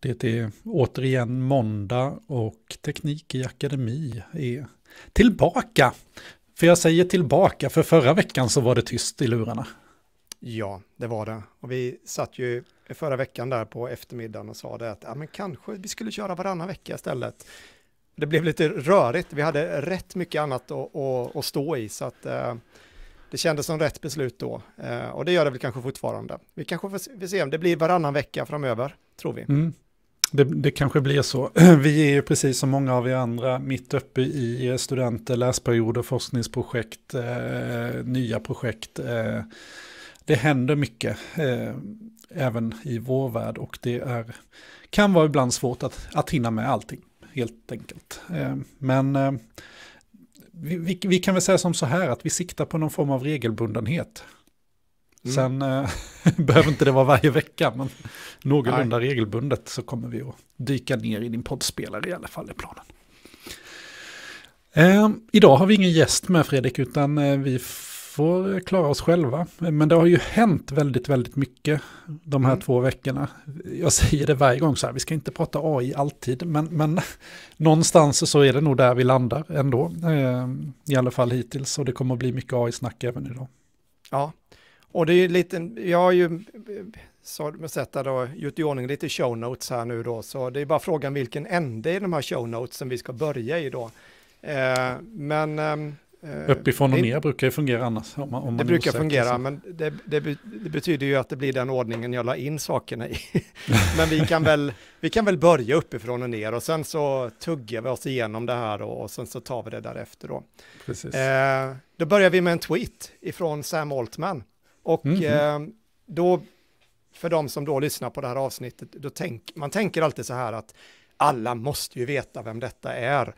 Det är återigen måndag och Teknik i Akademi är tillbaka. För jag säger tillbaka, för förra veckan så var det tyst i lurarna. Ja, det var det. Och vi satt ju förra veckan där på eftermiddagen och sa det att ja, men kanske vi skulle köra varannan vecka istället. Det blev lite rörigt, vi hade rätt mycket annat att, att, att stå i, så att eh, det kändes som rätt beslut då eh, och det gör det väl kanske fortfarande. Vi kanske får se om det blir varannan vecka framöver, tror vi. Mm. Det, det, kanske blir så. Vi är ju precis som många av er andra mitt uppe i studenter, läsperioder, forskningsprojekt, eh, nya projekt. Eh, det händer mycket eh, även i vår värld och det är, kan vara ibland svårt att, att hinna med allting helt enkelt. Eh, men eh, vi, vi, kan väl säga som så här att vi siktar på någon form av regelbundenhet. Mm. Sen eh, behöver inte det vara varje vecka, men någorlunda Nej. regelbundet så kommer vi att dyka ner i din poddspelare i alla fall i planen. Eh, idag har vi ingen gäst med Fredrik, utan eh, vi får klara oss själva. Men det har ju hänt väldigt, väldigt mycket de här mm. två veckorna. Jag säger det varje gång så här, vi ska inte prata AI alltid, men, men någonstans så är det nog där vi landar ändå, eh, i alla fall hittills. Och det kommer att bli mycket AI-snack även idag. Ja, och det är ju lite, jag har ju så med sätta då, gjort i ordning lite show notes här nu då, så det är bara frågan vilken ände i de här show notes som vi ska börja i då. Eh, men... Eh, Eh, uppifrån och ner brukar ju fungera annars. Om man, om det man brukar fungera, så. men det, det, det, betyder ju att det blir den ordningen jag la in sakerna i. men vi kan, väl, vi kan väl börja uppifrån och ner och sen så tuggar vi oss igenom det här då, och sen så tar vi det därefter då. Precis. Eh, då börjar vi med en tweet ifrån Sam Altman. Och mm -hmm. eh, då, för de som då lyssnar på det här avsnittet, då tänk, man tänker alltid så här att alla måste ju veta vem detta är.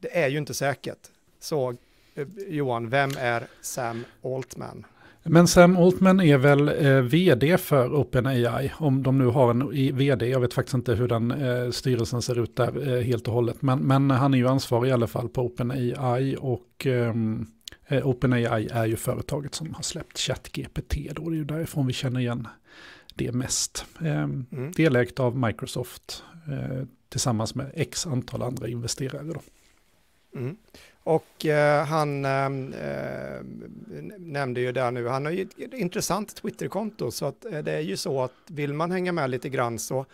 Det är ju inte säkert. Så eh, Johan, vem är Sam Altman? Men Sam Altman är väl eh, vd för OpenAI, om de nu har en vd. Jag vet faktiskt inte hur den eh, styrelsen ser ut där eh, helt och hållet. Men, men, han är ju ansvarig i alla fall på OpenAI och ehm, eh, OpenAI är ju företaget som har släppt ChatGPT. Då det är ju därifrån vi känner igen det mest. Ehm, mm. Delägt av Microsoft eh, tillsammans med x antal andra investerare. Då. Mm. Och eh, han ehm, eh, nämnde ju där nu, han har ju ett intressant Twitterkonto så att eh, det är ju så att vill man hänga med lite grann så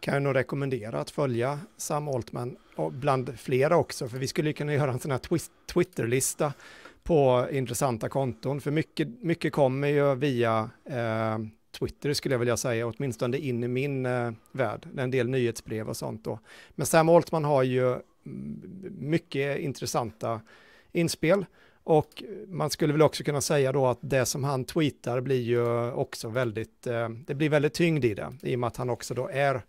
kan jag nog rekommendera att följa Sam Altman och bland flera också för vi skulle kunna göra en sån här Twitterlista på intressanta konton för mycket, mycket kommer ju via eh, Twitter skulle jag vilja säga, åtminstone in i min eh, värld. En del nyhetsbrev och sånt då. Men Sam Altman har ju mycket intressanta inspel. Och man skulle väl också kunna säga då att det som han tweetar blir ju också väldigt, eh, det blir väldigt tyngd i det, i och med att han också då är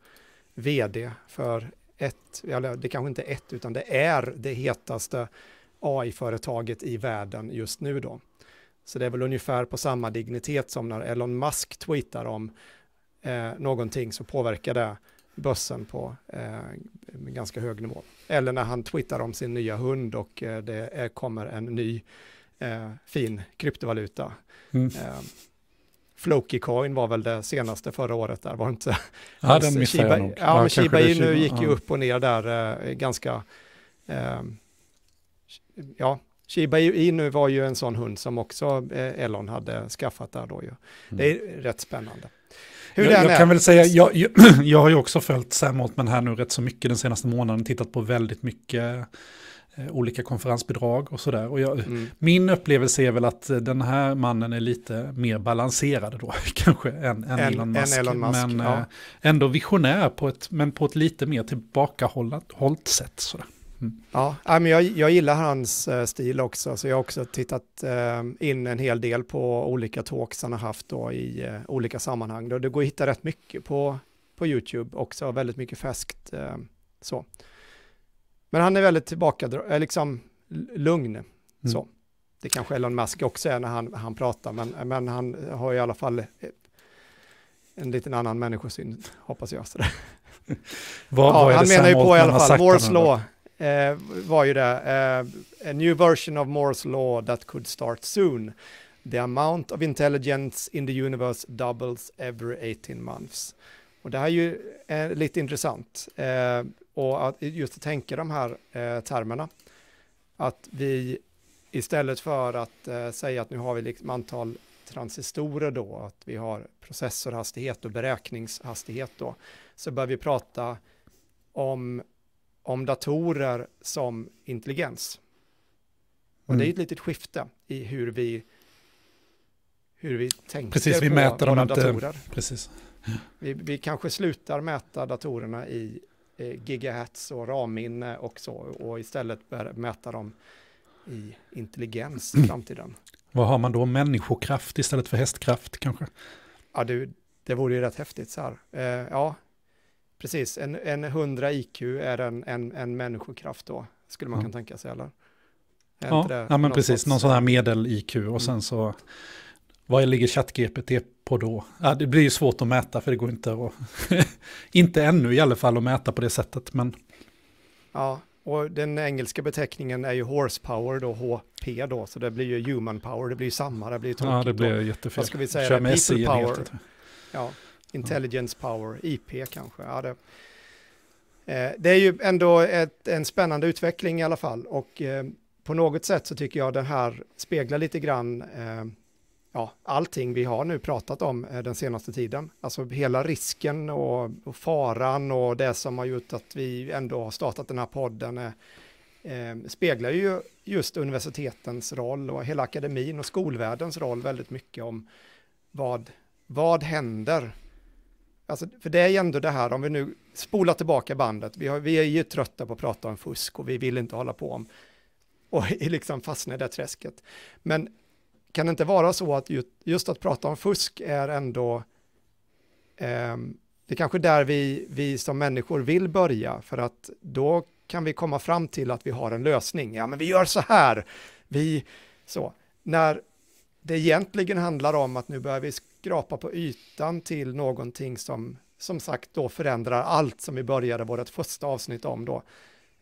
vd för ett, eller det kanske inte är ett, utan det är det hetaste AI-företaget i världen just nu då. Så det är väl ungefär på samma dignitet som när Elon Musk tweetar om eh, någonting så påverkar det börsen på eh, ganska hög nivå. Eller när han twittrar om sin nya hund och eh, det är, kommer en ny eh, fin kryptovaluta. Mm. Eh, Flokicoin var väl det senaste förra året där, var det inte? Ja, den missade Shiba, jag nog. Ja, men Shiba Inu gick ju upp och ner där eh, ganska... Ehm, ja, Shiba Inu var ju en sån hund som också eh, Elon hade skaffat där då ju. Mm. Det är rätt spännande. Hur jag, den jag kan väl säga, jag, jag, har ju också följt Sam Altman här nu rätt så mycket den senaste månaden, tittat på väldigt mycket eh, olika konferensbidrag och sådär. mm. Min upplevelse är väl att eh, den här mannen är lite mer balanserad då, kanske, än, än, en, Elon, Musk, Elon Musk. Men ja. Eh, ändå visionär, på ett, men på ett lite mer tillbakahållet sätt. Sådär. Mm. Ja, men jag, jag gillar hans eh, stil också, så jag har också tittat eh, in en hel del på olika talks han har haft då i eh, olika sammanhang. det går att hitta rätt mycket på, på YouTube också, väldigt mycket färskt så. Men han är väldigt tillbaka, liksom lugn. Mm. Så. Det kanske Elon Musk också är när han, han pratar, men, men han har i alla fall en liten annan människosyn, hoppas jag. Sådär. Vad, ja, vad han menar ju på i alla fall, Moore's law, eh, var ju det, eh, a new version of Moore's law that could start soon. The amount of intelligence in the universe doubles every 18 months. Och det här är ju eh, lite intressant, eh, och att, just att tänka de här eh, termerna. Att vi istället för att eh, säga att nu har vi liksom antal transistorer då, att vi har processorhastighet och beräkningshastighet då, så bör vi prata om om datorer som intelligens. Och mm. det är mm. ett litet skifte i hur vi, hur vi tänker precis, vi på mäter våra inte, datorer. Precis. Vi, vi kanske slutar mäta datorerna i eh, gigahertz och RAM-minne och så, och istället mäta dem i intelligens i mm. framtiden. Vad har man då? Människokraft istället för hästkraft kanske? Ja, du, det vore ju rätt häftigt så här. Eh, ja, Precis, en, en 100 IQ är en, en, en människokraft då, skulle man ja. kunna tänka sig. Eller? Ja, det, ja, men precis, sorts... någon sån här medel-IQ och mm. sen så, vad ligger ChatGPT på då? Ja, det blir ju svårt att mäta för det går inte att, inte ännu i alla fall att mäta på det sättet, men... Ja, och den engelska beteckningen är ju horsepower då, HP då, så det blir ju human power, det blir ju samma, det blir ju tokigt. Ja, det blir jättefel. Vad ska vi säga? Kör med people power. Ja. Intelligence Power, IP kanske. Ja, det, eh, det är ju ändå ett, en spännande utveckling i alla fall och eh, på något sätt så tycker jag den här speglar lite grann eh, ja, allting vi har nu pratat om den senaste tiden. Alltså hela risken och, och, faran och det som har gjort att vi ändå har startat den här podden eh, speglar ju just universitetens roll och hela akademin och skolvärldens roll väldigt mycket om vad, vad händer Alltså, för det är ju ändå det här, om vi nu spolar tillbaka bandet, vi, har, vi är ju trötta på att prata om fusk och vi vill inte hålla på om och liksom fastna i det träsket. Men kan det inte vara så att just, just att prata om fusk är ändå, eh, det är kanske där vi, vi som människor vill börja, för att då kan vi komma fram till att vi har en lösning. Ja, men vi gör så här, vi, så. När det egentligen handlar om att nu börjar vi skrapa på ytan till någonting som som sagt då förändrar allt som vi började vårt första avsnitt om då.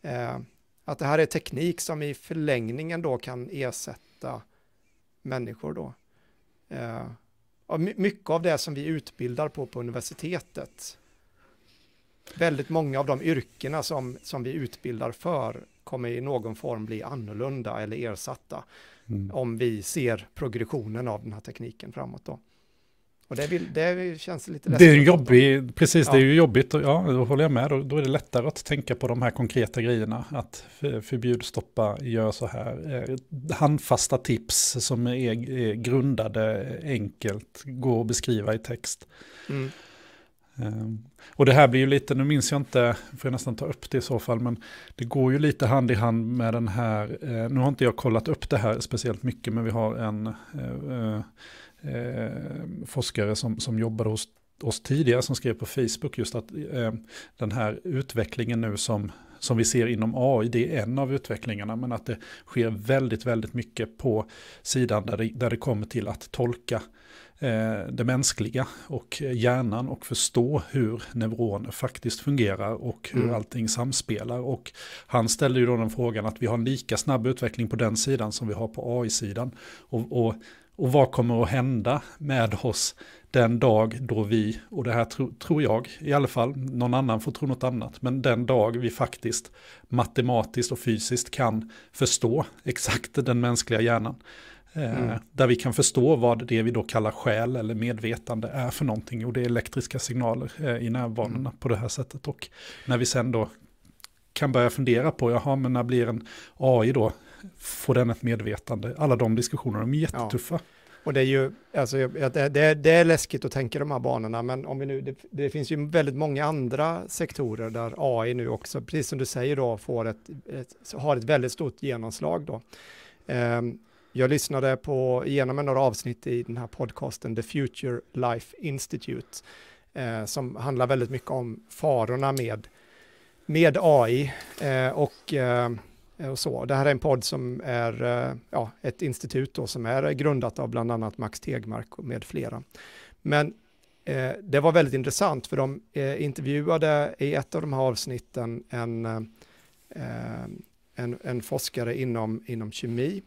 Eh, att det här är teknik som i förlängningen då kan ersätta människor då. Eh, och mycket av det som vi utbildar på på universitetet. Väldigt många av de yrkena som, som vi utbildar för kommer i någon form bli annorlunda eller ersatta. Mm. Om vi ser progressionen av den här tekniken framåt då. Och det, vill, det känns lite Det är ju jobbigt, precis ja. det är ju jobbigt, ja, då håller jag med. Då, då, är det lättare att tänka på de här konkreta grejerna, att förbjud, stoppa, gör så här. Eh, handfasta tips som är, är grundade enkelt, går att beskriva i text. Mm. Ehm, och det här blir ju lite, nu minns jag inte, får jag nästan ta upp det i så fall, men det går ju lite hand i hand med den här, eh, nu har inte jag kollat upp det här speciellt mycket, men vi har en eh, eh, forskare som, som jobbade hos oss tidigare som skrev på Facebook just att eh, den här utvecklingen nu som, som vi ser inom AI, det är en av utvecklingarna, men att det sker väldigt, väldigt mycket på sidan där det, där det kommer till att tolka eh, det mänskliga och hjärnan och förstå hur neuroner faktiskt fungerar och hur mm. allting samspelar. Och han ställde ju då den frågan att vi har en lika snabb utveckling på den sidan som vi har på AI-sidan. Och, och och vad kommer att hända med oss den dag då vi, och det här tro, tror jag i alla fall, någon annan får tro något annat, men den dag vi faktiskt matematiskt och fysiskt kan förstå exakt den mänskliga hjärnan. Eh, mm. där vi kan förstå vad det vi då kallar själ eller medvetande är för någonting. Och det är elektriska signaler eh, i nervbanorna mm. på det här sättet. Och när vi sen då kan börja fundera på, jaha, men när blir en AI då får den ett medvetande? Alla de diskussionerna, de är jättetuffa. Ja. Och det är ju, alltså, det, det, det, är läskigt att tänka de här banorna, men om vi nu, det, det, finns ju väldigt många andra sektorer där AI nu också, precis som du säger då, får ett, ett har ett väldigt stort genomslag då. Um, jag lyssnade på, igenom några avsnitt i den här podcasten The Future Life Institute, eh, som handlar väldigt mycket om farorna med, med AI. Eh, och eh, Eh, och så. Det här är en podd som är eh, ja, ett institut då, som är grundat av bland annat Max Tegmark med flera. Men eh, det var väldigt intressant för de eh, intervjuade i ett av de här avsnitten en, eh, en, en, forskare inom, inom kemi.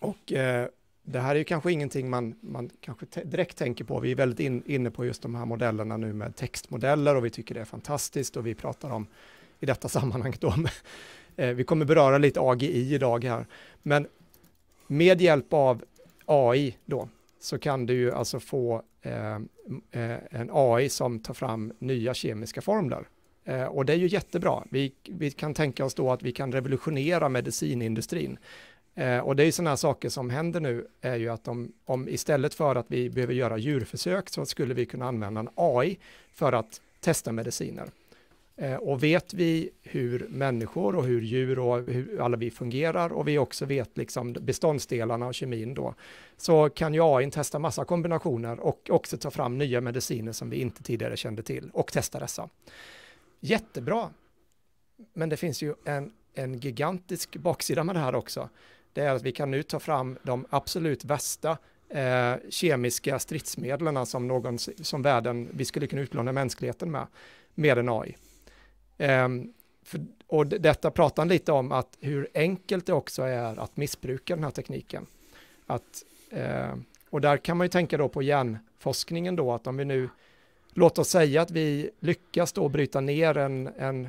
Och eh, det här är ju kanske ingenting man, man kanske direkt tänker på. Vi är väldigt in, inne på just de här modellerna nu med textmodeller och vi tycker det är fantastiskt och vi pratar om i detta sammanhang då Eh, vi kommer beröra lite AGI idag här, men med hjälp av AI då så kan du ju alltså få eh, eh en AI som tar fram nya kemiska formler. Eh, och det är ju jättebra. Vi, vi kan tänka oss då att vi kan revolutionera medicinindustrin. Eh, och det är ju sådana saker som händer nu, är ju att om, om istället för att vi behöver göra djurförsök så skulle vi kunna använda en AI för att testa mediciner. Eh, och vet vi hur människor och hur djur och hur alla vi fungerar och vi också vet liksom beståndsdelarna och kemin då, så kan ju AI testa massa kombinationer och också ta fram nya mediciner som vi inte tidigare kände till och testa dessa. Jättebra. Men det finns ju en, en gigantisk baksida med det här också. Det är att vi kan nu ta fram de absolut värsta eh, kemiska stridsmedlen som, som världen, vi skulle kunna utplåna mänskligheten med, med en AI. Ehm, för, och detta pratar han lite om, att hur enkelt det också är att missbruka den här tekniken. Att, eh, och där kan man ju tänka då på hjärnforskningen då, att om vi nu, låt oss säga att vi lyckas då bryta ner en, en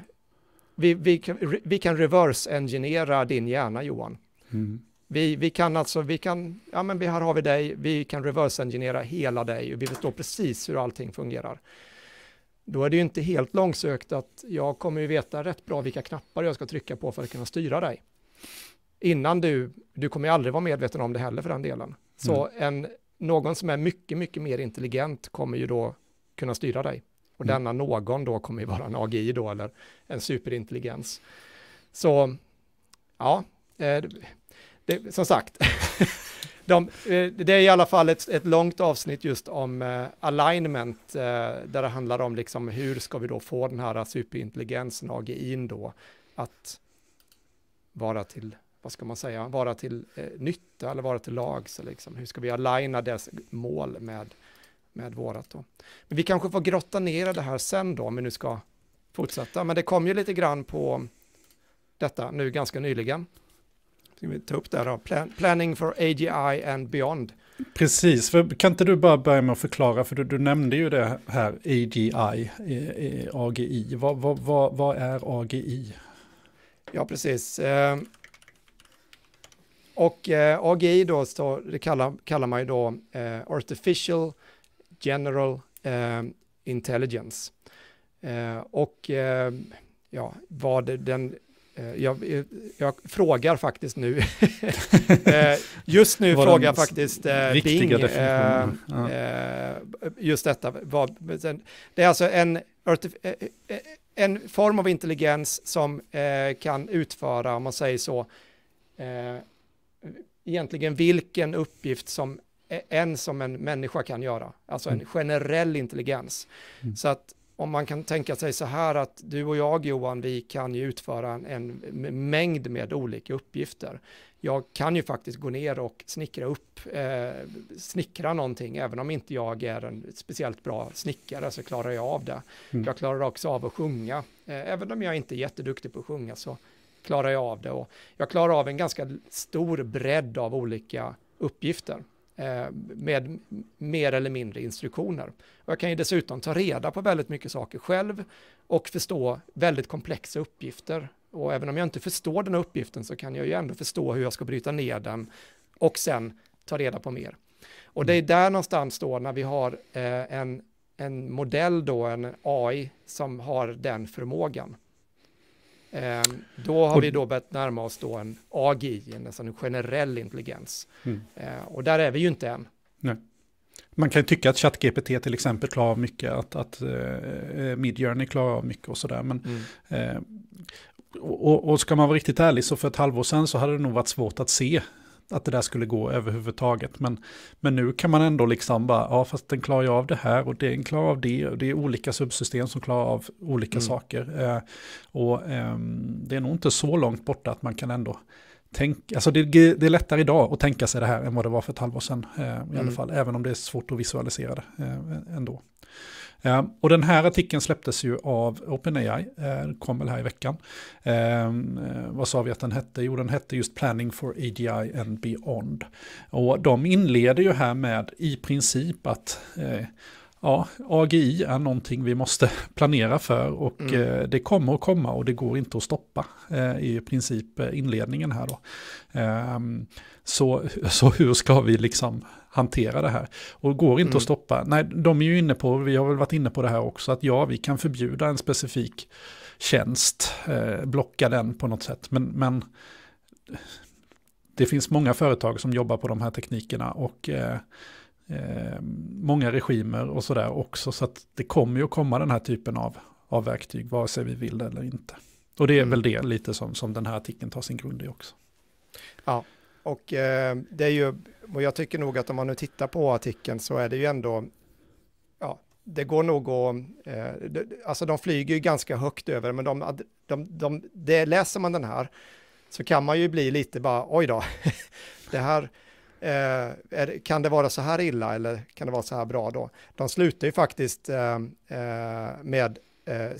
vi, vi, kan, vi kan reverse-engineera din hjärna Johan. Mm. Vi, vi kan alltså, vi kan, ja men här har vi dig, vi kan reverse-engineera hela dig och vi förstår precis hur allting fungerar. Då är det ju inte helt långsökt att jag kommer ju veta rätt bra vilka knappar jag ska trycka på för att kunna styra dig. Innan du, du kommer ju aldrig vara medveten om det heller för den delen. Så mm. en, någon som är mycket, mycket mer intelligent kommer ju då kunna styra dig. Och mm. denna någon då kommer ju vara en AGI då eller en superintelligens. Så ja, eh, det, som sagt, de, eh, det är i alla fall ett, ett långt avsnitt just om uh, alignment, uh, där det handlar om liksom hur ska vi då få den här superintelligensen, AGIn då, att vara till, vad ska man säga, vara till uh, nytta eller vara till lags. liksom hur ska vi aligna dess mål med, med vårat då. Men vi kanske får grotta ner det här sen då, om vi nu ska fortsätta, men det kom ju lite grann på detta nu ganska nyligen. Ska vi ta upp där då, Plan Planning for AGI and Beyond. Precis, för kan inte du bara börja med att förklara, för du, du nämnde ju det här AGI, eh, AGI. Vad, vad, vad, vad, är AGI? Ja, precis. Ehm, och eh, AGI då, det kallar, kallar man ju då eh, Artificial General ehm, Intelligence. och ehm, ja, vad den Eh, jag, eh, jag, frågar faktiskt nu. Eh, just nu frågar jag faktiskt Bing. ja. Just detta. det är alltså en, en form av intelligens som kan utföra, om man säger så, egentligen vilken uppgift som e-, en som en människa kan göra. Alltså en mm. generell intelligens. Mm. Så att om man kan tänka sig så här att du och jag Johan, vi kan ju utföra en, en mängd med olika uppgifter. Jag kan ju faktiskt gå ner och snickra upp, eh, snickra någonting, även om inte jag är en speciellt bra snickare så klarar jag av det. Mm. Jag klarar också av att sjunga, eh, även om jag inte är jätteduktig på att sjunga så klarar jag av det och jag klarar av en ganska stor bredd av olika uppgifter. Eh, med mer eller mindre instruktioner. jag kan ju dessutom ta reda på väldigt mycket saker själv och förstå väldigt komplexa uppgifter. Och även om jag inte förstår den här uppgiften så kan jag ju ändå förstå hur jag ska bryta ner den och sen ta reda på mer. Och det är mm. där någonstans då när vi har eh, en, en modell då, en AI som har den förmågan, Ehm, då har vi då börjat närma oss då en AGI, alltså en generell intelligens. Mm. Ehm, och där är vi ju inte än. Nej. Man kan ju tycka att ChatGPT till exempel klarar av mycket, att, att uh, Midjourney klarar av mycket och sådär. Men, mm. uh, och, och ska man vara riktigt ärlig så för ett halvår sedan så hade det nog varit svårt att se att det där skulle gå överhuvudtaget. Men, men nu kan man ändå liksom bara, ja fast den klarar ju av det här och den klarar av det. Och det är olika subsystem som klarar av olika mm. saker. Eh, och eh, det är nog inte så långt borta att man kan ändå tänka, alltså det, det, är lättare idag att tänka sig det här än vad det var för ett halvår sedan eh, i mm. alla fall. Även om det är svårt att visualisera det eh, ändå. Eh, och den här artikeln släpptes ju av OpenAI, eh, kom väl här i veckan. Eh, vad sa vi att den hette? Jo, den hette just Planning for AGI and Beyond. Och de inleder ju här med i princip att ja, AGI är någonting vi måste planera för och mm. Eh, det kommer att komma och det går inte att stoppa eh, i princip eh, inledningen här då. Ehm, så, så hur ska vi liksom hantera det här? Och går inte mm. att stoppa, nej, de är ju inne på, vi har väl varit inne på det här också, att ja, vi kan förbjuda en specifik tjänst, blocka den på något sätt, men, men det finns många företag som jobbar på de här teknikerna och eh, många regimer och sådär också. Så att det kommer ju att komma den här typen av, av verktyg, vare sig vi vill det eller inte. Och det är mm. väl det lite som, som den här artikeln tar sin grund i också. Ja, och eh, det är ju, och jag tycker nog att om man nu tittar på artikeln så är det ju ändå, ja, det går nog att, eh, alltså de flyger ju ganska högt över, men de, de, de, det läser man den här så kan man ju bli lite bara, oj då, det här, Eh, kan det vara så här illa eller kan det vara så här bra då? De slutar ju faktiskt eh, eh med, eh,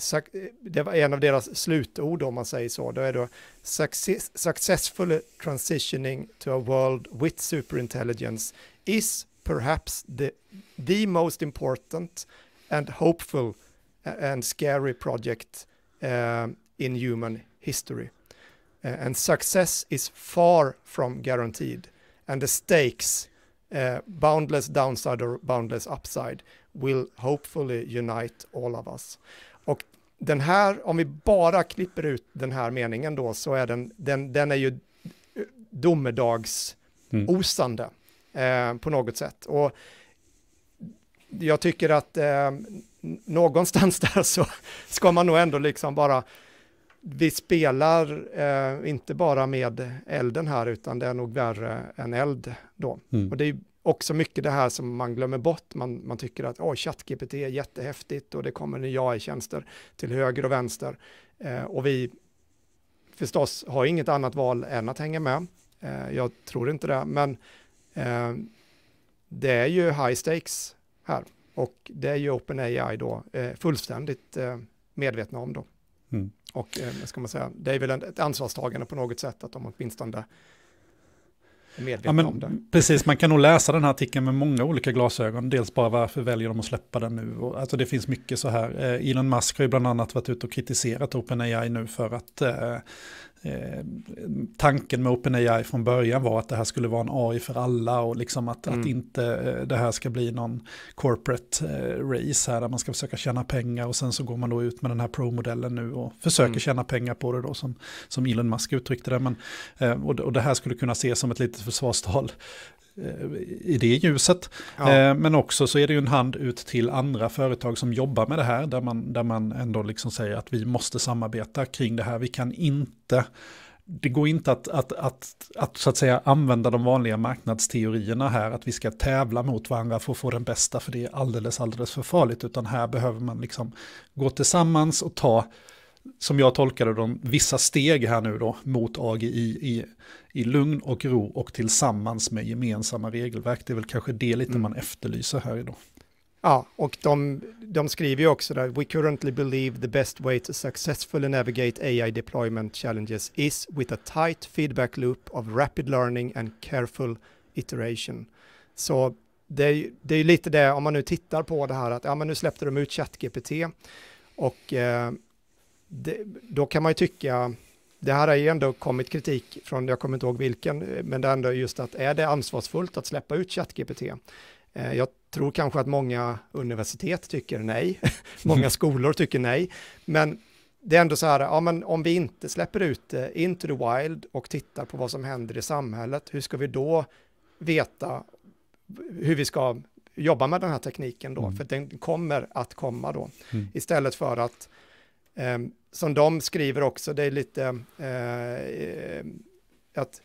det var en av deras slutord om man säger så, då är det Success successful transitioning to a world with superintelligence is perhaps the, the most important and hopeful eh, and scary project eh, in human history. and success is far from guaranteed and the stakes, uh, boundless downside or boundless upside, will hopefully unite all of us. Och den här, om vi bara klipper ut den här meningen då, så är den, den, den är ju eh, domedagsosande mm. eh, på något sätt. Och jag tycker att eh, någonstans där så ska man nog ändå liksom bara vi spelar eh, inte bara med elden här, utan det är nog värre än eld då. Mm. Och det är också mycket det här som man glömmer bort. Man, man tycker att oh, ChatGPT är jättehäftigt och det kommer nya AI-tjänster till höger och vänster. Eh, och vi förstås har inget annat val än att hänga med. Eh, jag tror inte det, men eh, det är ju high stakes här och det är ju OpenAI då eh, fullständigt eh, medvetna om då. Mm. Och eh, ska man säga, det är väl ett ansvarstagande på något sätt att de åtminstone är medvetna ja, men, om det. Precis, man kan nog läsa den här artikeln med många olika glasögon. Dels bara varför väljer de att släppa den nu? Och, alltså det finns mycket så här. Eh, Elon Musk har ju bland annat varit ute och kritiserat OpenAI nu för att eh, Eh, tanken med OpenAI från början var att det här skulle vara en AI för alla och liksom att, mm. att inte eh, det här ska bli någon corporate eh, race här där man ska försöka tjäna pengar och sen så går man då ut med den här pro-modellen nu och försöker mm. tjäna pengar på det då som, som Elon Musk uttryckte det. Men, och det här skulle kunna ses som ett litet försvarstal Eh, i det ljuset. Ja. Eh, men också så är det ju en hand ut till andra företag som jobbar med det här, där man, där man ändå liksom säger att vi måste samarbeta kring det här. Vi kan inte det går inte att, att, att, att, så att säga, använda de vanliga marknadsteorierna här, att vi ska tävla mot varandra för att få den bästa, för det är alldeles, alldeles för farligt, utan här behöver man liksom gå tillsammans och ta som jag tolkade de vissa steg här nu då mot AGI i, i lugn och ro och tillsammans med gemensamma regelverk. Det är väl kanske det lite mm. man efterlyser här idag. Ja, och de, de skriver ju också där, we currently believe the best way to successfully navigate AI deployment challenges is with a tight feedback loop of rapid learning and careful iteration. Så det är, det är lite det, om man nu tittar på det här att, ja men nu släppte de ut ChatGPT och eh, det, då kan man ju tycka, det här har ju ändå kommit kritik från, jag kommer inte ihåg vilken, eh, men det är ändå just att är det ansvarsfullt att släppa ut ChatGPT? Eh, jag tror kanske att många universitet tycker nej, många mm. skolor tycker nej, men det är ändå så här, ja, men om vi inte släpper ut det eh, into the wild och tittar på vad som händer i samhället, hur ska vi då veta hur vi ska jobba med den här tekniken då? Mm. För den kommer att komma då, mm. istället för att Ehm, som de skriver också, det är lite eh, att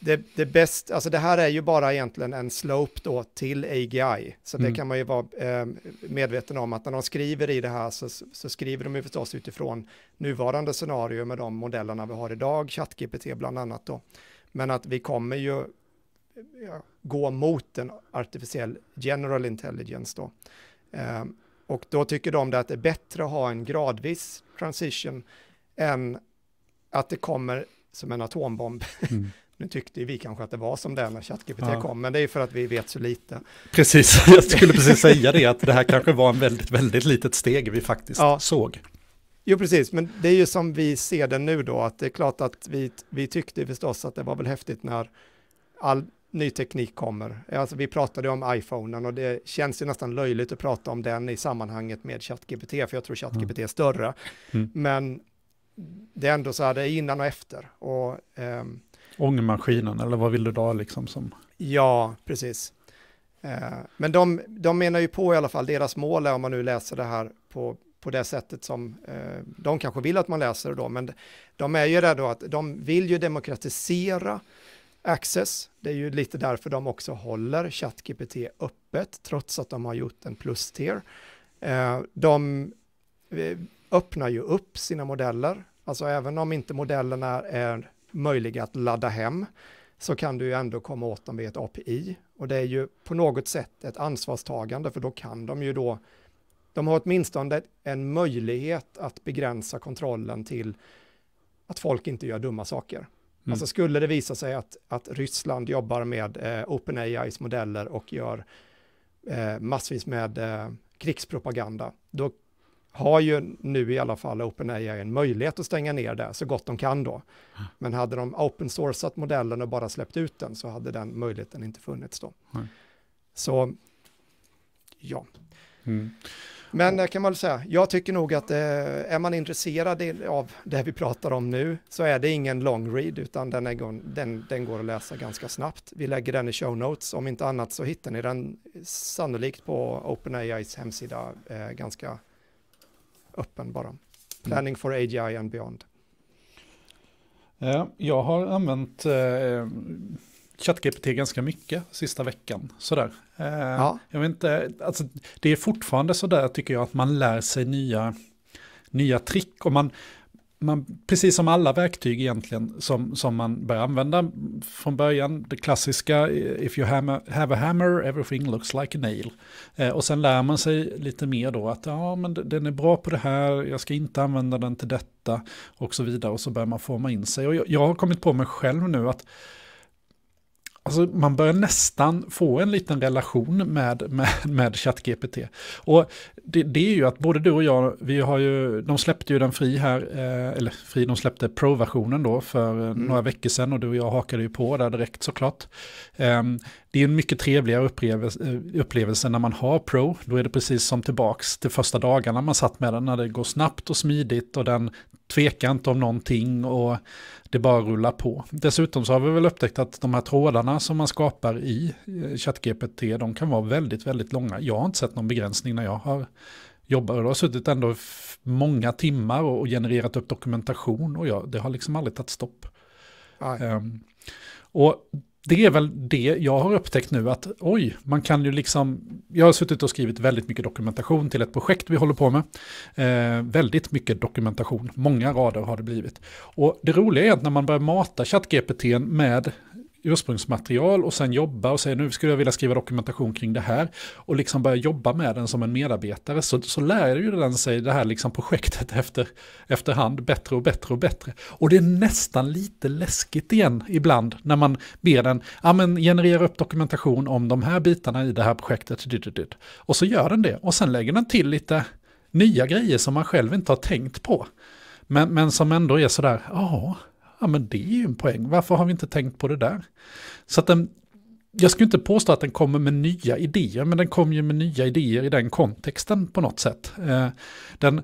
det, det bäst, alltså det här är ju bara egentligen en slope då till AGI, så mm. det kan man ju vara eh, medveten om att när de skriver i det här så, så skriver de ju förstås utifrån nuvarande scenario med de modellerna vi har idag, ChatGPT bland annat då. Men att vi kommer ju ja, gå mot en artificiell general intelligence då. Eh, och då tycker de att det är bättre att ha en gradvis transition än att det kommer som en atombomb. Mm. Nu tyckte vi kanske att det var som det när ChatGPT ja. kom, men det är för att vi vet så lite. Precis, jag skulle precis säga det, att det här kanske var en väldigt, väldigt litet steg vi faktiskt ja. såg. Jo, precis, men det är ju som vi ser det nu då, att det är klart att vi, vi tyckte förstås att det var väl häftigt när all ny teknik kommer. Alltså, vi pratade om iPhonen och det känns ju nästan löjligt att prata om den i sammanhanget med ChatGPT, för jag tror mm. ChatGPT är större. Mm. Men det är ändå så här, det är innan och efter. Och, ehm, Ångmaskinen, eller vad vill du då liksom? Som... Ja, precis. Eh, men de, de menar ju på i alla fall, deras mål är om man nu läser det här på, på det sättet som eh, de kanske vill att man läser det då, men de är ju rädda då att de vill ju demokratisera Access, det är ju lite därför de också håller ChatGPT öppet, trots att de har gjort en plus-tier. Eh, de eh, öppnar ju upp sina modeller, alltså även om inte modellerna är möjliga att ladda hem, så kan du ju ändå komma åt dem via ett API. Och det är ju på något sätt ett ansvarstagande, för då kan de ju då, de har åtminstone en möjlighet att begränsa kontrollen till att folk inte gör dumma saker. Mm. Alltså skulle det visa sig att, att Ryssland jobbar med eh, OpenAIs modeller och gör eh, massvis med eh, krigspropaganda, då har ju nu i alla fall OpenAI en möjlighet att stänga ner det så gott de kan då. Men hade de open-sourcat modellen och bara släppt ut den så hade den möjligheten inte funnits då. Mm. Så, ja. Mm. Men eh, kan man väl säga, jag tycker nog att eh, är man intresserad av det vi pratar om nu så är det ingen long read utan den, är, den, den går att läsa ganska snabbt. Vi lägger den i show notes, om inte annat så hittar ni den eh, sannolikt på OpenAIs hemsida eh, ganska öppen bara. Mm. Planning for AGI and beyond. Jag har använt eh, ChatGPT ganska mycket sista veckan. Sådär. Eh, ja. jag vet inte, alltså, det är fortfarande sådär tycker jag att man lär sig nya, nya trick. Och man, man, precis som alla verktyg egentligen som, som man börjar använda från början, det klassiska, eh, if you hammer, have a hammer, everything looks like a nail. Eh, och sen lär man sig lite mer då att ja, men den är bra på det här, jag ska inte använda den till detta och så vidare. Och så börjar man forma in sig. Och jag, jag har kommit på mig själv nu att Alltså man börjar nästan få en liten relation med, med, med ChatGPT. Och det, det, är ju att både du och jag, vi har ju, de släppte ju den fri här, eh, eller fri, de släppte Pro-versionen då för eh, mm. några veckor sedan och du och jag hakade ju på där direkt såklart. Eh, det är en mycket trevligare upplevelse, eh, upplevelse när man har Pro, då är det precis som tillbaks till första dagarna man satt med den, när det går snabbt och smidigt och den Tveka inte om någonting och det bara rullar på. Dessutom så har vi väl upptäckt att de här trådarna som man skapar i eh, ChatGPT, de kan vara väldigt, väldigt långa. Jag har inte sett någon begränsning när jag har jobbat. Jag har suttit ändå många timmar och genererat upp dokumentation och jag, det har liksom aldrig tagit stopp. Um, och det är väl det jag har upptäckt nu att oj, man kan ju liksom, jag har suttit och skrivit väldigt mycket dokumentation till ett projekt vi håller på med. Eh, väldigt mycket dokumentation, många rader har det blivit. Och det roliga är att när man börjar mata ChatGPT med ursprungsmaterial och sen jobba och säga nu skulle jag vilja skriva dokumentation kring det här och liksom börja jobba med den som en medarbetare så, så lär ju den sig det här liksom projektet efter, efterhand bättre och bättre och bättre. Och det är nästan lite läskigt igen ibland när man ber den ja, men generera upp dokumentation om de här bitarna i det här projektet. Och så gör den det och sen lägger den till lite nya grejer som man själv inte har tänkt på. Men, men som ändå är sådär, ja, ja men det är ju en poäng, varför har vi inte tänkt på det där? Så att den, jag ska inte påstå att den kommer med nya idéer, men den kommer ju med nya idéer i den kontexten på något sätt. Eh, den,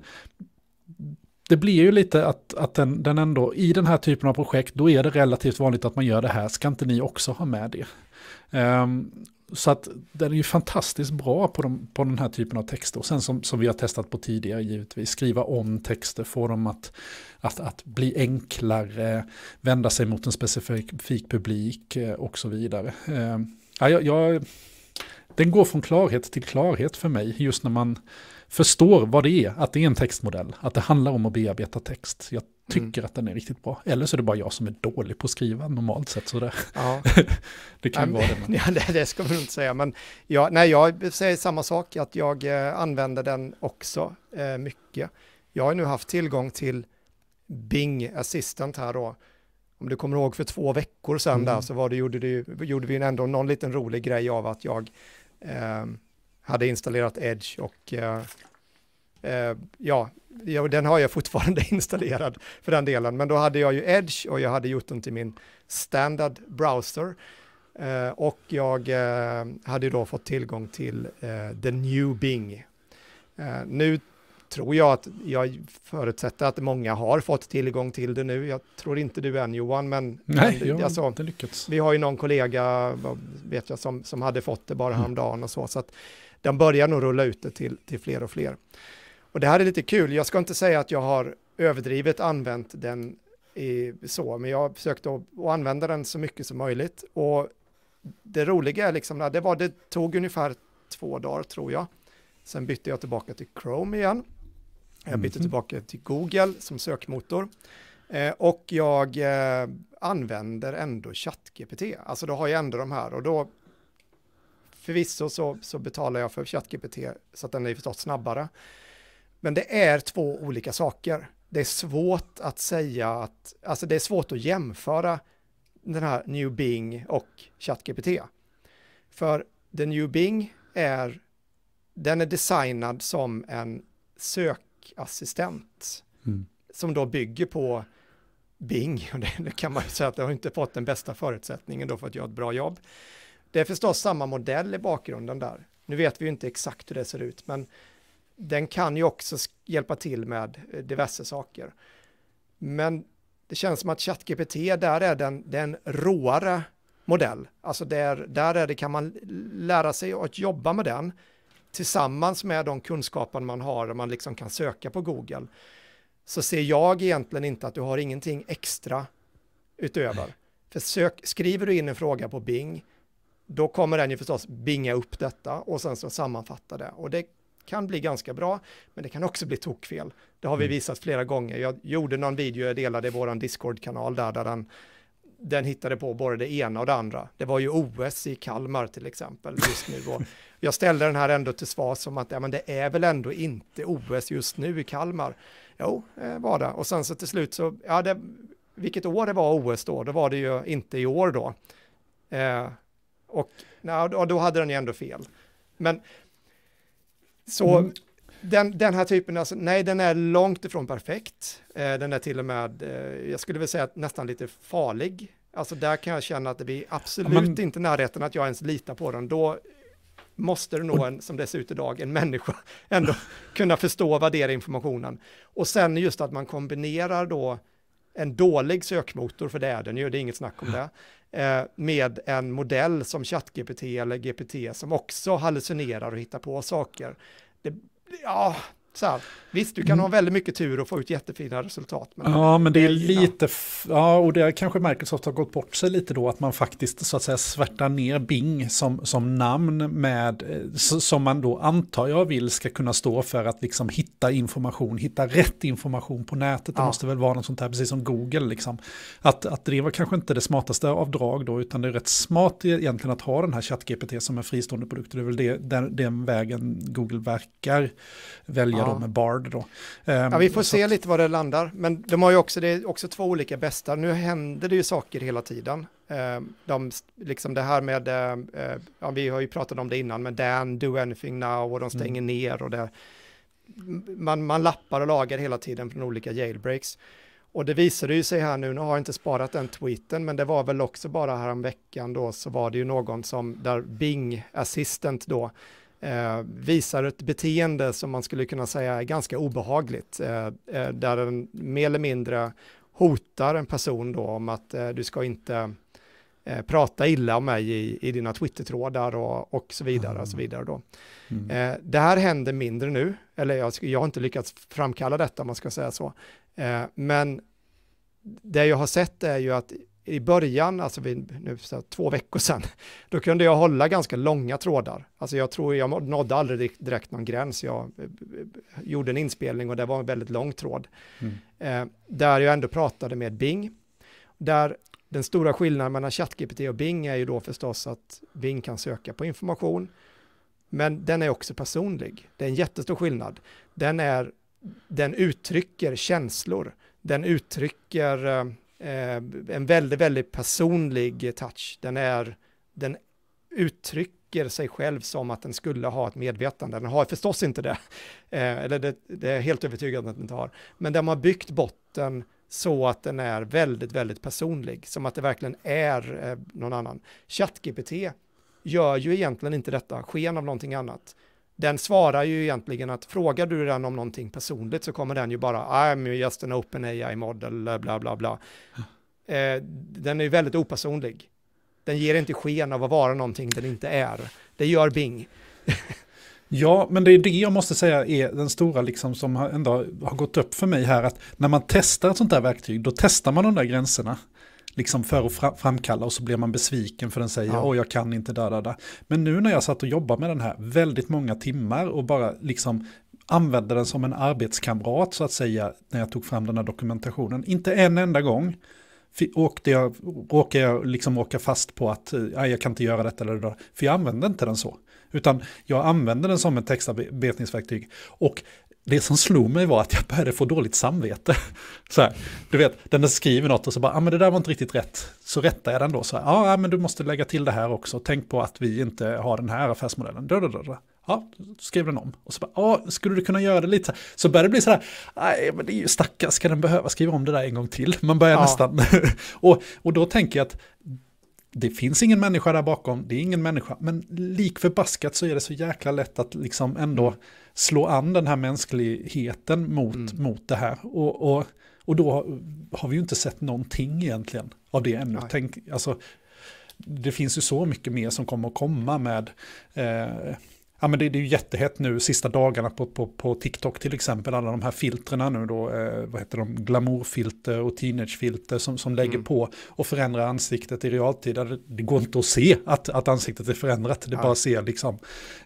det blir ju lite att, att den, den ändå, i den här typen av projekt, då är det relativt vanligt att man gör det här, ska inte ni också ha med det? Ehm, så att den är ju fantastiskt bra på, de, på den här typen av texter. Och sen som, som vi har testat på tidigare givetvis, skriva om texter, få dem att, att, att bli enklare, vända sig mot en specifik publik eh, och så vidare. Eh, ja, jag, jag, den går från klarhet till klarhet för mig, just när man förstår vad det är, att det är en textmodell, att det handlar om att bearbeta text. Jag tycker mm. att den är riktigt bra. Eller så är det bara jag som är dålig på att skriva normalt sett. Så det, ja. det kan vara det. Ja, det, det ska man inte säga, men jag, nej, jag säger samma sak, att jag eh, använder den också eh, mycket. Jag har nu haft tillgång till Bing Assistant här då. Om du kommer ihåg för två veckor sedan mm. där så var det, gjorde, det, gjorde vi ändå någon liten rolig grej av att jag eh, hade installerat Edge och eh, Eh, ja, den har jag fortfarande installerad för den delen, men då hade jag ju Edge och jag hade gjort den till min standard browser. Eh, och jag eh, hade då fått tillgång till eh, the new Bing. Eh, nu tror jag att jag förutsätter att många har fått tillgång till det nu. Jag tror inte du än Johan, men Nej, men, jag alltså, inte lyckats. vi har ju någon kollega vet jag, som, som hade fått det bara mm. häromdagen och så, så att de börjar nog rulla ut det till, till fler och fler. Och det här är lite kul. Jag ska inte säga att jag har överdrivet använt den i, så, men jag har försökt att, att använda den så mycket som möjligt. Och det roliga är liksom, det, var, det tog ungefär två dagar tror jag. Sen bytte jag tillbaka till Chrome igen. Jag bytte mm. tillbaka till Google som sökmotor. Eh, och jag eh, använder ändå ChatGPT. Alltså då har jag ändå de här och då förvisso så, så betalar jag för ChatGPT så att den är förstås snabbare. Men det är två olika saker. Det är svårt att säga att, alltså det är svårt att jämföra den här New Bing och ChatGPT. För The New Bing är, den är designad som en sökassistent mm. som då bygger på Bing, och det kan man ju säga att det har inte fått den bästa förutsättningen då för att göra ett bra jobb. Det är förstås samma modell i bakgrunden där. Nu vet vi ju inte exakt hur det ser ut, men den kan ju också hjälpa till med eh, diverse saker. Men det känns som att ChatGPT, där är den, den råare modell. Alltså där, där är det, kan man lära sig att jobba med den tillsammans med de kunskaper man har där man liksom kan söka på Google. Så ser jag egentligen inte att du har ingenting extra utöver. För sök, skriver du in en fråga på Bing, då kommer den ju förstås binga upp detta och sen så sammanfatta det. Och det kan bli ganska bra, men det kan också bli tokfel. Det har vi mm. visat flera gånger. Jag gjorde någon video jag delade i vår Discord-kanal där, där den, den hittade på både det ena och det andra. Det var ju OS i Kalmar till exempel just nu. Och jag ställde den här ändå till svar som att ja, men det är väl ändå inte OS just nu i Kalmar. Jo, eh, var det. Och sen så till slut så, ja, det, vilket år det var OS då? Då var det ju inte i år då. Eh, och, nej, och då hade den ju ändå fel. Men så mm. den, den, här typen, alltså, nej den är långt ifrån perfekt. Eh, den är till och med, eh, jag skulle väl säga att nästan lite farlig. Alltså där kan jag känna att det blir absolut ja, men... inte närheten att jag ens litar på den. Då måste du nog, en, som det ser ut idag, en människa ändå kunna förstå och värdera informationen. Och sen just att man kombinerar då en dålig sökmotor, för det är den ju, det är inget snack om det, Eh, med en modell som ChatGPT eller GPT som också hallucinerar och hittar på saker. Det, ja, så här, visst, du kan mm. ha väldigt mycket tur och få ut jättefina resultat. Men ja, men det är lite, ja, och det kanske Microsoft har gått bort sig lite då, att man faktiskt så att säga svärtar ner Bing som, som namn med, eh, som man då antar jag vill ska kunna stå för att liksom hitta information, hitta rätt information på nätet. Det ja. måste väl vara något sånt här, precis som Google liksom. Att, att det var kanske inte det smartaste avdrag då, utan det är rätt smart e-, egentligen att ha den här ChatGPT som en fristående produkt. Det är väl det, den, den vägen Google verkar välja ja då med Bard. Då. Ja, vi får ehm, så se att... lite var det landar, men de har ju också, det är också två olika bästa. Nu händer det ju saker hela tiden. Ehm, de, liksom det här med, eh, eh, ja, vi har ju pratat om det innan, men Dan, Do Anything Now och de stänger mm. ner och det, man, man lappar och lagar hela tiden från olika jailbreaks. Och det visade ju sig här nu, nu har jag inte sparat den tweeten, men det var väl också bara häromveckan då så var det ju någon som, där Bing Assistant då, eh, visar ett beteende som man skulle kunna säga är ganska obehagligt, eh, eh, där den mer eller mindre hotar en person då om att eh, du ska inte prata illa om mig i, i dina Twitter-trådar och, och så vidare. Mm. Och så ah. vidare då. Mm. Eh, det här händer mindre nu, eller jag, jag har inte lyckats framkalla detta om man ska säga så. Eh, men det jag har sett är ju att i början, alltså vid, nu så två veckor sedan, då kunde jag hålla ganska långa trådar. Alltså jag tror jag nådde aldrig direkt någon gräns. Jag eh, gjorde en inspelning och det var en väldigt lång tråd. Mm. Eh, där jag ändå pratade med Bing. Där den stora skillnaden mellan ChatGPT och Bing är ju då förstås att Bing kan söka på information. Men den är också personlig. Det är en jättestor skillnad. Den, är, den uttrycker känslor. Den uttrycker eh, Eh, en väldigt, väldigt personlig touch. Den, är, den uttrycker sig själv som att den skulle ha ett medvetande. Den har förstås inte det, eh, eller det, det är jag helt övertygad om att den inte har. Men de har byggt botten så att den är väldigt, väldigt personlig, som att det verkligen är eh, någon annan. ChatGPT gör ju egentligen inte detta, sken av någonting annat den svarar ju egentligen att frågar du den om någonting personligt så kommer den ju bara I'm just an open AI model, bla bla bla. Eh, den är ju väldigt opersonlig. Den ger inte sken av att vara någonting den inte är. Det gör Bing. Ja, men det är det jag måste säga är den stora liksom som ändå har gått upp för mig här. att När man testar ett sånt där verktyg, då testar man de där gränserna liksom för att framkalla och så blir man besviken för den säger ja. åh jag kan inte där, där, där. Men nu när jag satt och jobbade med den här väldigt många timmar och bara liksom använde den som en arbetskamrat så att säga när jag tog fram den här dokumentationen, inte en enda gång åkte jag, råkade jag liksom åka fast på att jag kan inte göra detta eller det där, för jag använde inte den så. Utan jag använde den som ett textarbetningsverktyg. Och det som slog mig var att jag började få dåligt samvete. Så här, du vet, den skriver något och så bara, ja ah, men det där var inte riktigt rätt. Så rättar jag den då, så här, ah, ja ah, men du måste lägga till det här också, tänk på att vi inte har den här affärsmodellen. Då, då, Ja, skrev den om. Och så bara, ja, ah, skulle du kunna göra det lite så började det bli så här, nej men det är ju stackars, ska den behöva skriva om det där en gång till? Man börjar ja. nästan, och, och då tänker jag att det finns ingen människa där bakom, det är ingen människa, men lik förbaskat så är det så jäkla lätt att liksom ändå mm. slå an den här mänskligheten mot, mm. mot det här. Och, och, och då har, vi ju inte sett någonting egentligen av det ännu. Tänk, alltså, det finns ju så mycket mer som kommer att komma med eh, Ja, men det, det är ju jättehett nu sista dagarna på, på, på TikTok till exempel. Alla de här filtrerna nu då, eh, vad heter de, glamourfilter och teenagefilter som, som lägger mm. på och förändrar ansiktet i realtid. Det, det, går inte att se att, att ansiktet är förändrat, det ja. bara ser liksom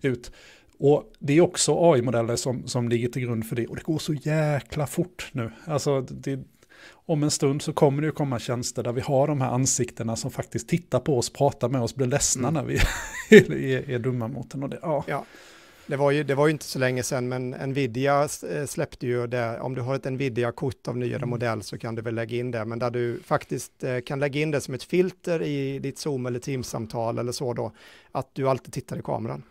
ut. Och det är också AI-modeller som, som ligger till grund för det. Och det går så jäkla fort nu. Alltså, det, om en stund så kommer det ju komma tjänster där vi har de här ansiktena som faktiskt tittar på oss, pratar med oss, blir ledsna mm. när vi är, är, dumma mot den. Och det, ja. ja. Det var, ju, det var ju inte så länge sedan, men Nvidia eh, släppte ju det, om du har ett Nvidia-kort av nyare mm. modell så kan du väl lägga in det, men där du faktiskt eh, kan lägga in det som ett filter i ditt Zoom eller Teams-samtal eller så då, att du alltid tittar i kameran.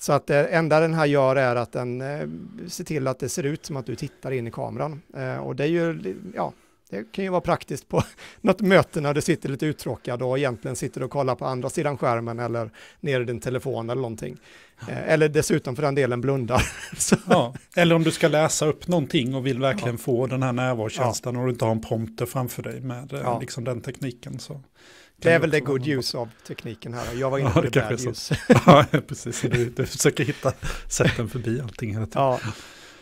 Så att det enda den här gör är att den eh, ser till att det ser ut som att du tittar in i kameran. Eh, och det är ju, ja, det kan ju vara praktiskt på något möte när du sitter lite uttråkad och egentligen sitter och kollar på andra sidan skärmen eller ner i din telefon eller någonting. Ja. Eh, eller dessutom för den delen blundar. Ja. Eller om du ska läsa upp någonting och vill verkligen ja. få den här närvarotjänsten och du inte har en prompter framför dig med eh, liksom den tekniken. Så. Det är väl det good use av tekniken här. Jag var inne på ja, det, det bad use. ja, precis. Du, du försöker hitta sätten förbi allting hela tiden. Ja.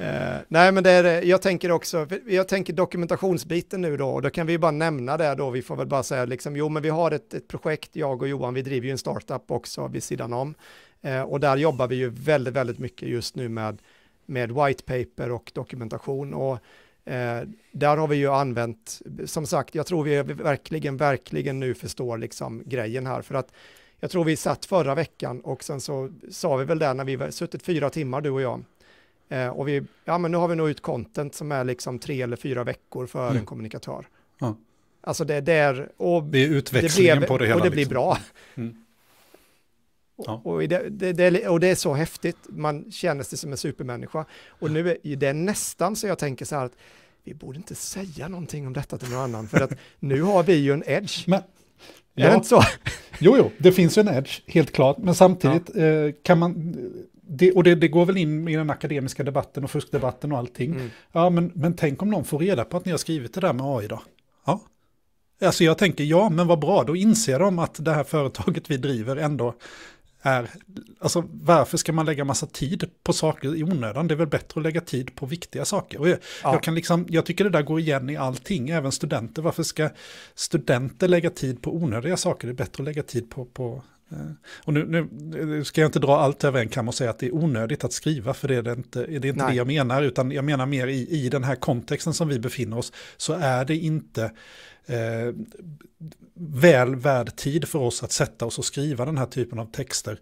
Eh, nej, men det är Jag tänker också, jag tänker dokumentationsbiten nu då, och då kan vi bara nämna det då, vi får väl bara säga liksom, jo men vi har ett, ett projekt, jag och Johan, vi driver ju en startup också vid sidan om, eh, och där jobbar vi ju väldigt, väldigt mycket just nu med, med white paper och dokumentation, och Eh, där har vi ju använt, som sagt, jag tror vi verkligen, verkligen nu förstår liksom grejen här. För att jag tror vi satt förra veckan och sen så sa vi väl där när vi suttit fyra timmar du och jag. Eh, och vi, ja men nu har vi nog ut content som är liksom tre eller fyra veckor för mm. en kommunikatör. Ja. Alltså det, det är... Och det är utväxlingen det blev, på det hela. Och det liksom. blir bra. Mm. Ja. Och, det, det, det, och, det, är så häftigt, man känner sig som en supermänniska. Och nu är det nästan så jag tänker så här att vi borde inte säga någonting om detta till någon annan, för att nu har vi ju en edge. Men, ja. Är det inte så? Jo, jo, det finns ju en edge, helt klart. Men samtidigt ja. Eh, kan man... Det, och det, det, går väl in i den akademiska debatten och fuskdebatten och allting. Mm. Ja, men, men tänk om någon får reda på att ni har skrivit det där med AI då? Ja. Alltså jag tänker, ja, men vad bra, då inser de att det här företaget vi driver ändå är, alltså varför ska man lägga massa tid på saker i onödan? Det är väl bättre att lägga tid på viktiga saker. Och jag, ja. jag, kan liksom, jag tycker det där går igen i allting, även studenter. Varför ska studenter lägga tid på onödiga saker? Det är bättre att lägga tid på, på eh, och nu, nu, ska jag inte dra allt över en kam och säga att det är onödigt att skriva, för det är det inte, är det, inte det jag menar, utan jag menar mer i, i den här kontexten som vi befinner oss, så är det inte eh, väl värd tid för oss att sätta oss och skriva den här typen av texter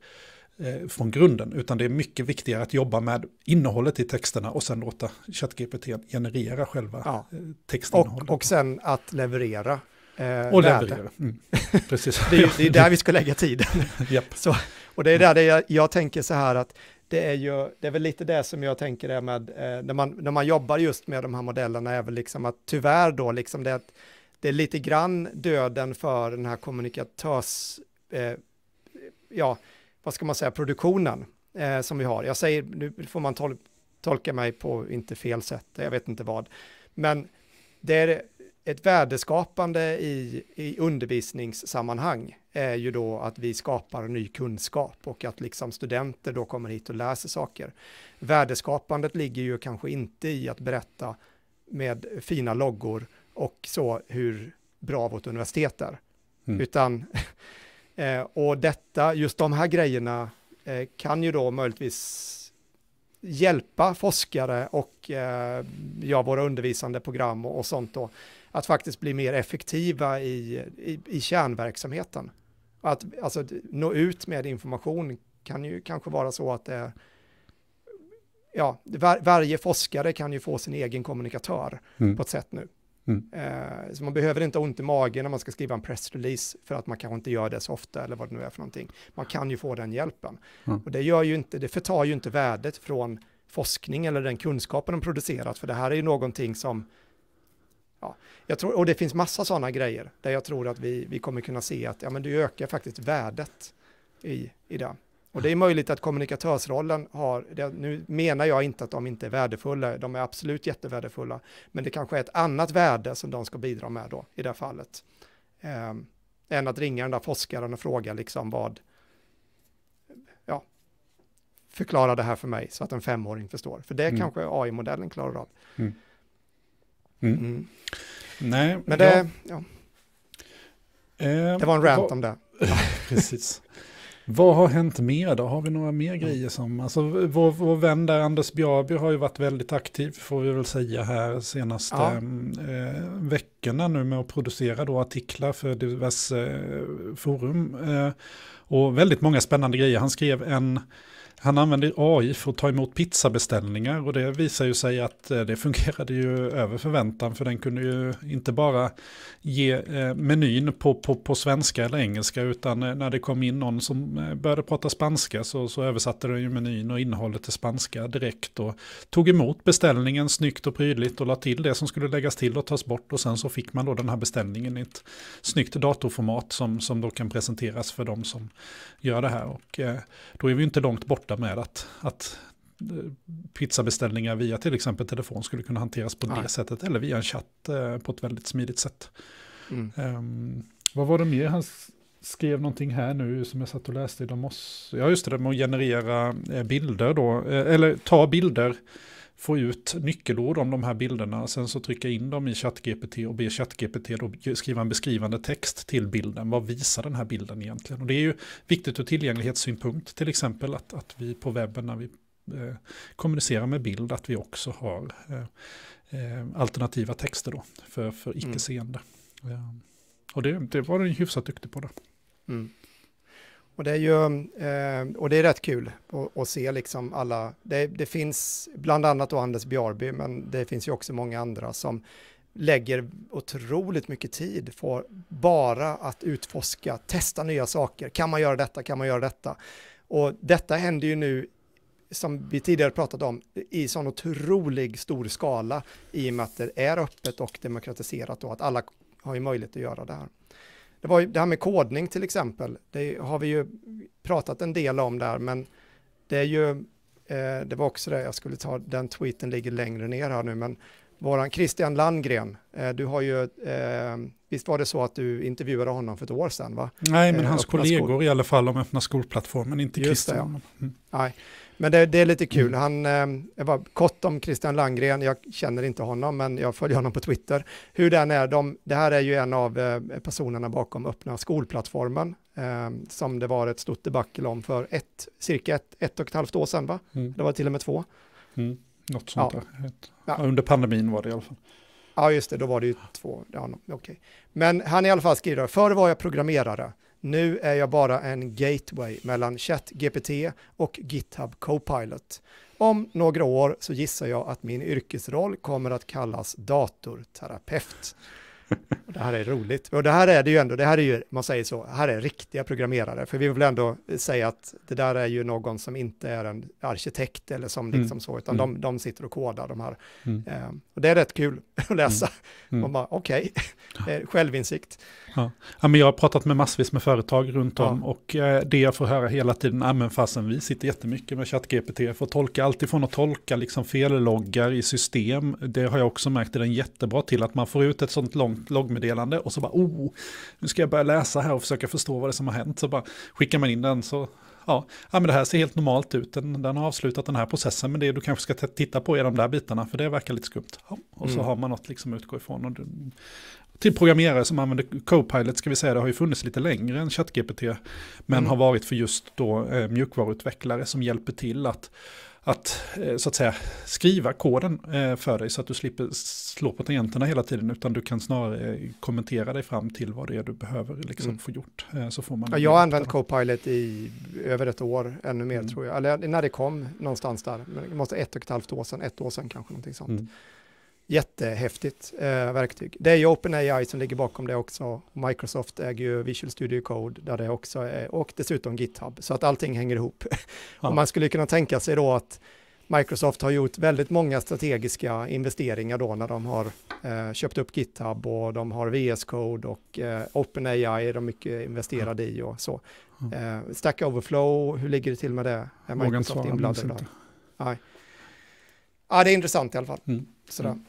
eh, från grunden. Utan det är mycket viktigare att jobba med innehållet i texterna och sen låta ChatGPT generera själva ja. Eh, textinnehållet. Och, och sen att leverera Eh, och leverera. Mm. Precis. det, är, det är där vi ska lägga tiden. yep. så, och det är där det jag, jag, tänker så här att det är ju, det är väl lite det som jag tänker är med, eh, när, man, när man jobbar just med de här modellerna är väl liksom att tyvärr då liksom det att det är lite grann döden för den här kommunikatörs, eh, ja, vad ska man säga, produktionen eh, som vi har. Jag säger, nu får man tol tolka mig på inte fel sätt, jag vet inte vad, men det är ett värdeskapande i, i undervisningssammanhang är ju då att vi skapar ny kunskap och att liksom studenter då kommer hit och läser saker. Värdeskapandet ligger ju kanske inte i att berätta med fina loggor och så hur bra vårt universitet är. Mm. Utan, eh, och detta, just de här grejerna eh, kan ju då möjligtvis hjälpa forskare och eh, ja, våra undervisande program och, och, sånt då, att faktiskt bli mer effektiva i, i, i, kärnverksamheten. Att alltså, nå ut med information kan ju kanske vara så att det, eh, ja, var, varje forskare kan ju få sin egen kommunikatör mm. på ett sätt nu. Mm. Eh, så man behöver inte ha ont i magen när man ska skriva en pressrelease för att man kanske inte gör det så ofta eller vad det nu är för någonting. Man kan ju få den hjälpen. Mm. Och det, gör ju inte, det förtar ju inte värdet från forskning eller den kunskapen de producerat, för det här är ju någonting som Ja, jag tror, och det finns massa sådana grejer där jag tror att vi, vi kommer kunna se att ja, men det ökar faktiskt värdet i, i det. Och det är möjligt att kommunikatörsrollen har, det, nu menar jag inte att de inte är värdefulla, de är absolut jättevärdefulla, men det kanske är ett annat värde som de ska bidra med då i det här fallet. Eh, än att ringa den där forskaren och fråga liksom vad, ja, förklara det här för mig så att en femåring förstår. För det mm. kanske AI-modellen klarar av. Mm. mm. Mm. Nej, men det, ja. Ja. Eh, det var en rant om det. Ja, precis. Vad har hänt mer då? Har vi några mer grejer som, alltså vår, vår vän där Anders Bjarby har ju varit väldigt aktiv får vi väl säga här senaste ja. Mm, eh, veckorna nu med att producera då artiklar för diverse eh, forum. Eh, och väldigt många spännande grejer. Han skrev en han använder AI för att ta emot pizzabeställningar och det visar ju sig att eh, det fungerade ju över förväntan för den kunde ju inte bara ge eh, menyn på, på, på svenska eller engelska utan eh, när det kom in någon som började prata spanska så, så översatte den ju menyn och innehållet till spanska direkt och tog emot beställningen snyggt och prydligt och la till det som skulle läggas till och tas bort och sen så fick man då den här beställningen i ett snyggt datorformat som, som då kan presenteras för de som gör det här och då är vi inte långt borta nöjda med att, att eh, pizzabeställningar via till exempel telefon skulle kunna hanteras på Nej. det sättet eller via en chatt eh, på ett väldigt smidigt sätt. Mm. Um, vad var det mer han skrev någonting här nu som jag satt och läste i Damos? Ja, just det, med att generera eh, bilder då, eller ta bilder få ut nyckelord om de här bilderna. Sen så trycka in dem i ChatGPT och be ChatGPT skriva en beskrivande text till bilden. Vad visar den här bilden egentligen? Och det är ju viktigt ur tillgänglighetssynpunkt, till exempel att, att vi på webben när vi eh, kommunicerar med bild, att vi också har eh, eh alternativa texter då för, för mm. icke-seende. Mm. Ja. Och det, det var den hyfsat duktig på. Det. Mm. Och det är ju, eh, och det är rätt kul att se liksom alla, det, det finns bland annat då Anders Bjarby, men det finns ju också många andra som lägger otroligt mycket tid på bara att utforska, testa nya saker, kan man göra detta, kan man göra detta? Och detta händer ju nu, som vi tidigare pratat om, i sån otrolig stor skala i och med att det är öppet och demokratiserat och att alla har ju möjlighet att göra det här det var ju det här med kodning till exempel. Det har vi ju pratat en del om där, men det är ju, eh, det var också det, jag skulle ta den tweeten ligger längre ner här nu, men våran Christian Landgren, eh, du har ju, eh, visst var det så att du intervjuade honom för ett år sedan va? Nej, men eh, hans kollegor skol. i alla fall om Öppna skolplattformen, inte Just Christian. Det, ja. mm. Nej, men det, det, är lite kul. Mm. Han, jag var kort om Christian Landgren, jag känner inte honom, men jag följer honom på Twitter. Hur den är, de, det här är ju en av personerna bakom Öppna skolplattformen, som det var ett stort debacle om för ett, cirka ett, ett och ett halvt år sedan va? Mm. Det var till och med två. Mm. Något sånt ja. där. Ja. Under pandemin var det i alla fall. Ja, just det, då var det ju två. Ja, okay. Men han i alla fall skriver, förr var jag programmerare. Nu är jag bara en gateway mellan ChatGPT och GitHub Copilot. Om några år så gissar jag att min yrkesroll kommer att kallas datorterapeut. Det här är roligt. Och det här är det ju ändå, det här är ju, man säger så, här är riktiga programmerare. För vi vill ändå säga att det där är ju någon som inte är en arkitekt eller som mm. liksom så, utan mm. de, de sitter och kodar de här. Mm. Eh, och det är rätt kul att läsa. Mm. Man okej, okay. självinsikt. Ja. ja. men jag har pratat med massvis med företag runt om ja. och eh, det jag får höra hela tiden, ja men fasen vi sitter jättemycket med ChatGPT, jag får tolka alltifrån att tolka liksom felloggar i system, det har jag också märkt är den jättebra till, att man får ut ett sånt långt långt liksom loggmeddelande och så bara, oh, nu ska jag börja läsa här och försöka förstå vad det som har hänt. Så bara skickar man in den så, ja, ja men det här ser helt normalt ut, den, den har avslutat den här processen, men det du kanske ska titta på är de där bitarna, för det verkar lite skumt. Ja, och så mm. har man något liksom att utgå ifrån. Och du, till programmerare som använder Copilot ska vi säga, det har ju funnits lite längre än ChatGPT, men mm. har varit för just då eh, mjukvaruutvecklare som hjälper till att att, eh, så att säga, skriva koden eh, för dig så att du slipper slå på tangenterna hela tiden utan du kan snarare eh, kommentera dig fram till vad det är du behöver liksom mm. få gjort. Så får man ja, jag har använt Copilot i över ett år, ännu mer mm. tror jag, eller när det kom någonstans där, det måste ett och ett halvt år sedan, ett år sedan kanske någonting sånt. Mm. Jättehäftigt eh, verktyg. Det är ju OpenAI som ligger bakom det också. Microsoft äger ju Visual Studio Code där det också är, och dessutom GitHub, så att allting hänger ihop. Ja. och man skulle kunna tänka sig då att Microsoft har gjort väldigt många strategiska investeringar då när de har eh, köpt upp GitHub och de har VS Code och eh, OpenAI är de mycket investerade mm. i och så. Eh, Stack Overflow, hur ligger det till med det? Är Microsoft inblandad? Nej. Ja, det är intressant i alla fall. Mm. Sådär. Mm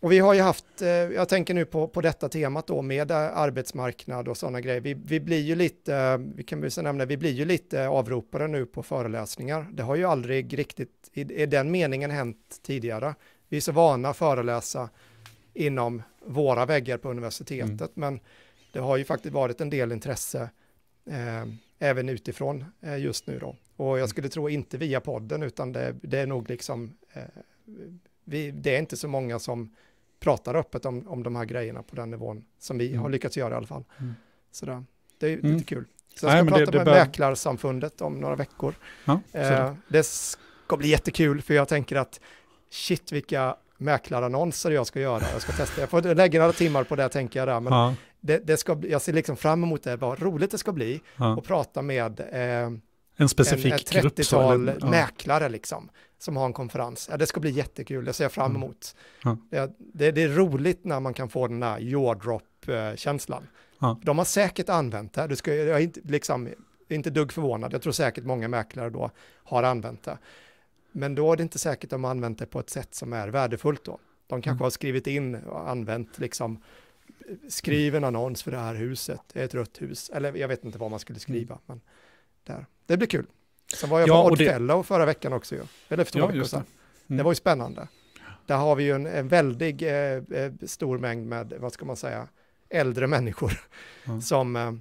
och vi har ju haft, eh, jag tänker nu på, på detta temat då med eh, arbetsmarknad och sådana grejer. Vi, vi blir ju lite, eh, vi kan väl nämna, vi blir ju lite avropare nu på föreläsningar. Det har ju aldrig riktigt i, i den meningen hänt tidigare. Vi är så vana att föreläsa inom våra väggar på universitetet, mm. men det har ju faktiskt varit en del intresse eh, även utifrån eh, just nu då. Och jag mm. skulle tro inte via podden, utan det, det är nog liksom eh, vi, det är inte så många som pratar öppet om, om de här grejerna på den nivån som vi mm. har lyckats göra i alla fall. Mm. Så det, det är mm. lite kul. Så jag ska Nej, prata det, det med bör... Mäklarsamfundet om några veckor. Ja, eh, det ska bli jättekul för jag tänker att shit vilka mäklarannonser jag ska göra. Jag ska testa, jag får lägga några timmar på det tänker jag där. Men ja. det, det, ska, jag ser liksom fram emot det, vad roligt det ska bli ja. prata med eh, en specifik en, ett 30-tal grupp, mäklare liksom som har en konferens. Ja, det ska bli jättekul, det ser jag fram mm. emot. Mm. Det, det, det, är roligt när man kan få den här jordrop känslan Mm. De har säkert använt det, du ska, jag är inte, liksom, inte dugg förvånad, jag tror säkert många mäklare då har använt det. Men då är det inte säkert att de har använt det på ett sätt som är värdefullt då. De kanske mm. har skrivit in och använt liksom skriv en annons för det här huset, det är ett rött hus, eller jag vet inte vad man skulle mm. skriva, men där. Det blir kul. Sen var jag ja, på Oddfellow det... förra veckan också ju. Eller för två ja, veckor sedan. Det. Mm. det var ju spännande. Där har vi ju en, en väldig eh, eh stor mängd med, vad ska man säga, äldre människor. Mm. Som, eh,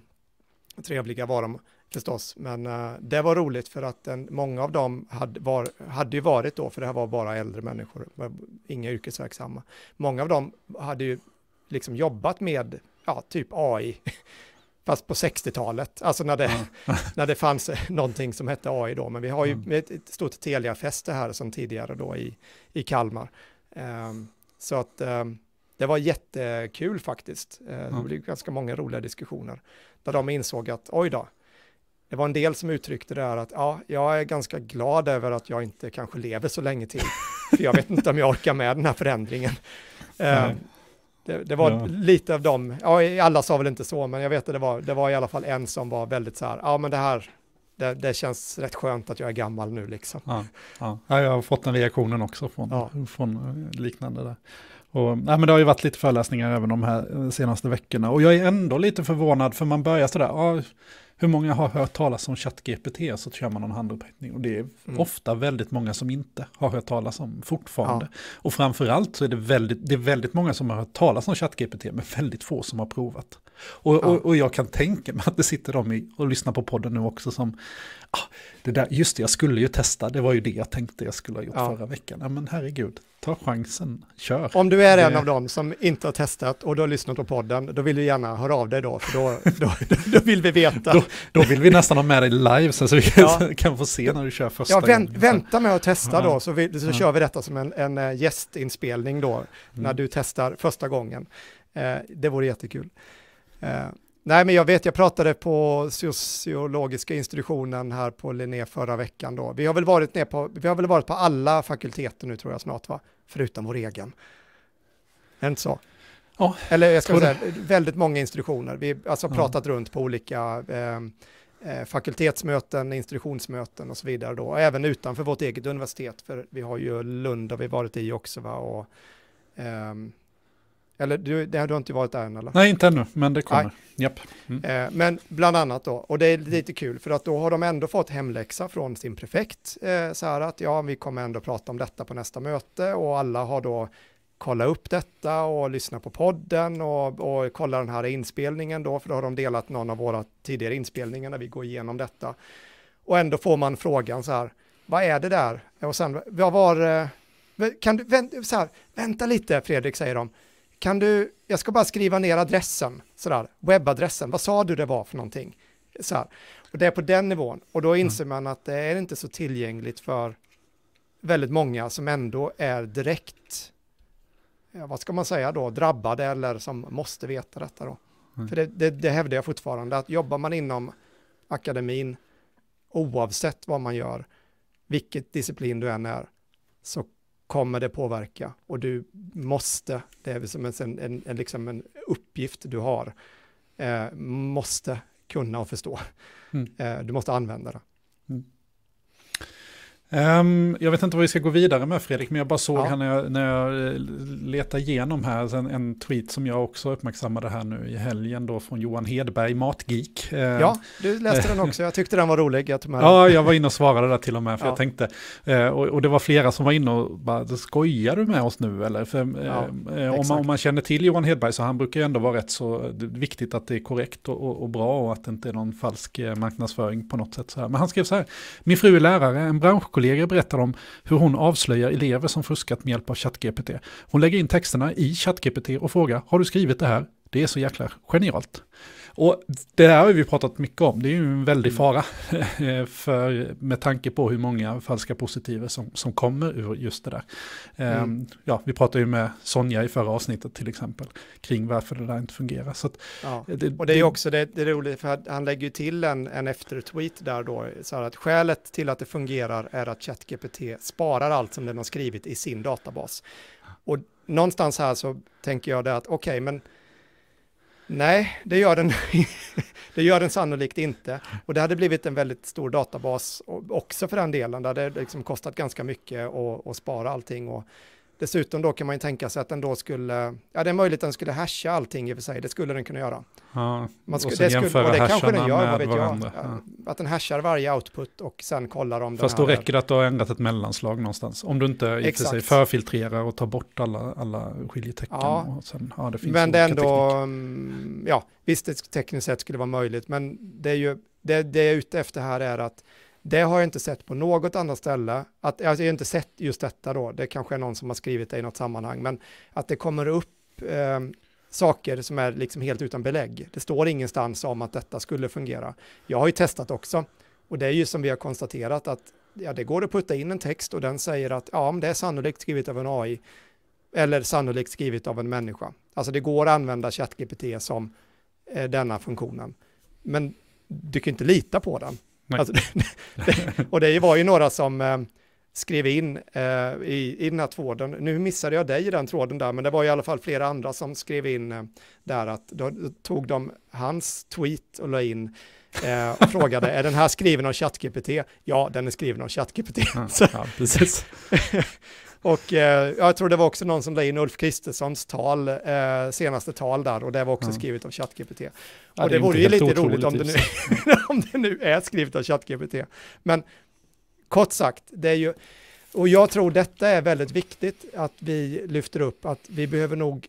trevliga var de förstås, men eh, det var roligt för att en, många av dem hade, var, hade ju varit då, för det här var bara äldre människor, inga yrkesverksamma. Många av dem hade ju liksom jobbat med, ja, typ AI fast på 60-talet, alltså när det, ja. när det fanns någonting som hette AI då, men vi har ju ja. ett stort Telia-fäste här som tidigare då i, i Kalmar. Um, så att um, det var jättekul faktiskt. Uh, ja. Det blev ganska många roliga diskussioner där de insåg att oj då, det var en del som uttryckte det här att ja, jag är ganska glad över att jag inte kanske lever så länge till, för jag vet inte om jag orkar med den här förändringen. Uh, det, det var ja. lite av dem, ja, alla sa väl inte så, men jag vet att det var, det var i alla fall en som var väldigt så här, ja men det här, det, det känns rätt skönt att jag är gammal nu liksom. Ja, ja. jag har fått den reaktionen också från, från eh, liknande där. Och, nej, men det har ju varit lite föreläsningar även de här eh, senaste veckorna och jag är ändå lite förvånad för man börjar sådär, ja, hur många har hört talas om ChatGPT och så kör man någon handuppräckning. Och det är mm. ofta väldigt många som inte har hört talas om fortfarande. Ja. Och framförallt så är det väldigt, det är väldigt många som har hört talas om ChatGPT men väldigt få som har provat. Och, ja. och, och, jag kan tänka mig att det sitter de och lyssnar på podden nu också som, ah, det där, just det, jag skulle ju testa, det var ju det jag tänkte jag skulle ha gjort ja. förra veckan. Ja, men herregud, ta chansen, kör. Om du är en av dem som inte har testat och du har lyssnat på podden, då vill du gärna höra av dig då, för då, då, då, vill vi veta. Då, då, vill vi nästan ha med dig live så vi ja. kan få se när du kör första ja, vänt, gången. Vänta med att testa då, så, vi, så kör vi detta som en, en eh, gästinspelning då, mm. när du testar första gången. Eh, det vore jättekul. Eh, nej, men jag vet, jag pratade på sociologiska institutionen här på Linné förra veckan då. Vi har väl varit, ner på, vi har väl varit på alla fakulteter nu tror jag snart, va? Förutom vår egen. Är det inte så? Ja, Eller jag ska säga, väldigt många institutioner. Vi har alltså pratat ja. runt på olika ehm, eh, fakultetsmöten, institutionsmöten och så vidare då. Även utanför vårt eget universitet, för vi har ju Lund och vi varit i också, va? Och, eh, eller du, det har du inte varit där än eller? Nej, inte ännu, men det kommer. Japp. Mm. Eh, men bland annat då, och det är lite kul för att då har de ändå fått hemläxa från sin prefekt. Eh, så här att ja, vi kommer ändå prata om detta på nästa möte och alla har då kollat upp detta och lyssnat på podden och, och kolla den här inspelningen då, för då har de delat någon av våra tidigare inspelningar när vi går igenom detta. Och ändå får man frågan så här, vad är det där? Och sen, vad var, eh, kan du, vänt, så här, vänta lite Fredrik, säger de, kan du, jag ska bara skriva ner adressen, sådär, webbadressen, vad sa du det var för någonting? Sådär. Och det är på den nivån, och då mm. inser mm. man att det är inte så tillgängligt för väldigt många som ändå är direkt, ja, vad ska man säga då, drabbade eller som måste veta detta då. Mm. För det, det, det hävdar jag fortfarande, att jobbar man inom akademin, oavsett vad man gör, vilket disciplin du än är, så kommer det påverka och du måste, det är som en, en, en, liksom en uppgift du har, eh, måste kunna och förstå. Mm. Eh, du måste använda det. Mm. Um, jag vet inte vad vi ska gå vidare med Fredrik, men jag bara såg ja. här när jag, när jag eh, letade igenom här en, en tweet som jag också uppmärksammade här nu i helgen då från Johan Hedberg, Matgeek. Ehm, ja, du läste den också, jag tyckte den var rolig. Jag ja, jag var inne och svarade där till och med, för ja. jag tänkte, eh, och, och, det var flera som var inne och bara, skojar du med oss nu eller? För, eh, ja, om, man, om, man, känner till Johan Hedberg så han brukar ju ändå vara rätt så viktigt att det är korrekt och, och, och bra och att det inte är någon falsk marknadsföring på något sätt. Så här. Men han skrev så här, min fru är lärare, en branschkollega kollegor berättar om hur hon avslöjar elever som fuskat med hjälp av ChatGPT. Hon lägger in texterna i ChatGPT och frågar, har du skrivit det här? Det är så jäkla genialt. Och det här har vi pratat mycket om, det är ju en väldig mm. fara för, med tanke på hur många falska positiver som, som kommer ur just det där. Ehm, mm. Ja, vi pratade ju med Sonja i förra avsnittet till exempel, kring varför det där inte fungerar. Så att, ja. det, och det är ju också det, det roliga, för han lägger ju till en, en eftertweet där då, så här att skälet till att det fungerar är att ChatGPT sparar allt som den har skrivit i sin databas. Och någonstans här så tänker jag det att okej, okay, men Nej, det gör den, det gör den sannolikt inte. Och det hade blivit en väldigt stor databas också för den delen. Det hade liksom kostat ganska mycket att spara allting. Och, Dessutom då kan man ju tänka sig att den då skulle, ja det är möjligt att den skulle hasha allting i och för sig, det skulle den kunna göra. Ja, man sku, och det skulle, och det kanske den gör, vad vet varandra. jag. Ja. Att den hashar varje output och sen kollar om Fast den då räcker det att du har ändrat ett mellanslag någonstans. Om du inte i för sig förfiltrerar och tar bort alla, alla skiljetecken. Ja. Och sen, ja, det finns men det är ändå, teknik. Mm, ja, visst det tekniskt sett skulle vara möjligt, men det är ju, det, det jag är ute efter här är att det har jag inte sett på något annat ställe. Att, alltså jag har inte sett just detta då, det kanske är någon som har skrivit det i något sammanhang, men att det kommer upp eh, saker som är liksom helt utan belägg. Det står ingenstans om att detta skulle fungera. Jag har ju testat också, och det är ju som vi har konstaterat att ja, det går att putta in en text och den säger att ja, om det är sannolikt skrivet av en AI eller sannolikt skrivet av en människa. Alltså det går att använda ChatGPT som eh, denna funktionen, men du kan inte lita på den. Alltså, och det var ju några som eh, skrev in eh, i, i den här tråden. Nu missade jag dig i den tråden där, men det var i alla fall flera andra som skrev in eh, där att då tog de hans tweet och la in och frågade, är den här skriven av ChatGPT? Ja, den är skriven av ChatGPT. Ja, ja, precis. Och eh, jag tror det var också någon som la in Ulf Kristerssons tal, eh, senaste tal där, och det var också mm. skrivet av ChatGPT. och det, det vore ju lite roligt om det, nu, om det nu är skrivet av ChatGPT. Men kort sagt, det är ju, och jag tror detta är väldigt viktigt att vi lyfter upp, att vi behöver nog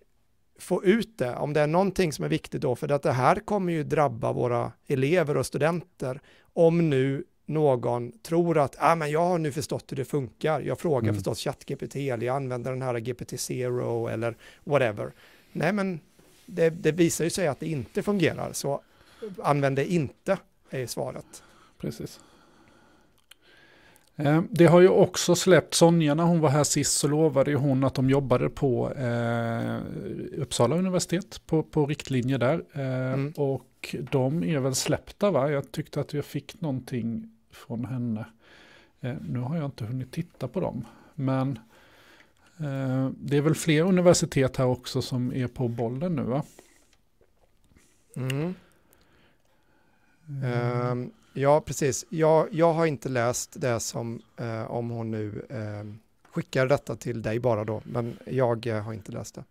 få ut det, om det är någonting som är viktigt då, för att det här kommer ju drabba våra elever och studenter, om nu någon tror att ah, men jag har nu förstått hur det funkar. Jag frågar mm. förstås ChatGPT eller jag använder den här GPT-0 eller whatever. Nej, men det, det, visar ju sig att det inte fungerar, så använd det inte är svaret. Precis. Eh, det har ju också släppt, Sonja när hon var här sist så lovade ju hon att de jobbade på eh, Uppsala universitet, på, på riktlinjer där. Eh, mm. Och de är väl släppta va? Jag tyckte att jag fick någonting från henne. Eh, nu har jag inte hunnit titta på dem, men eh, det är väl fler universitet här också som är på bollen nu va? Mm. Mm. Ehm, ja, precis. Jag, jag har inte läst det som eh, om hon nu ehm, skickar detta till dig bara då, men jag eh, har inte läst det.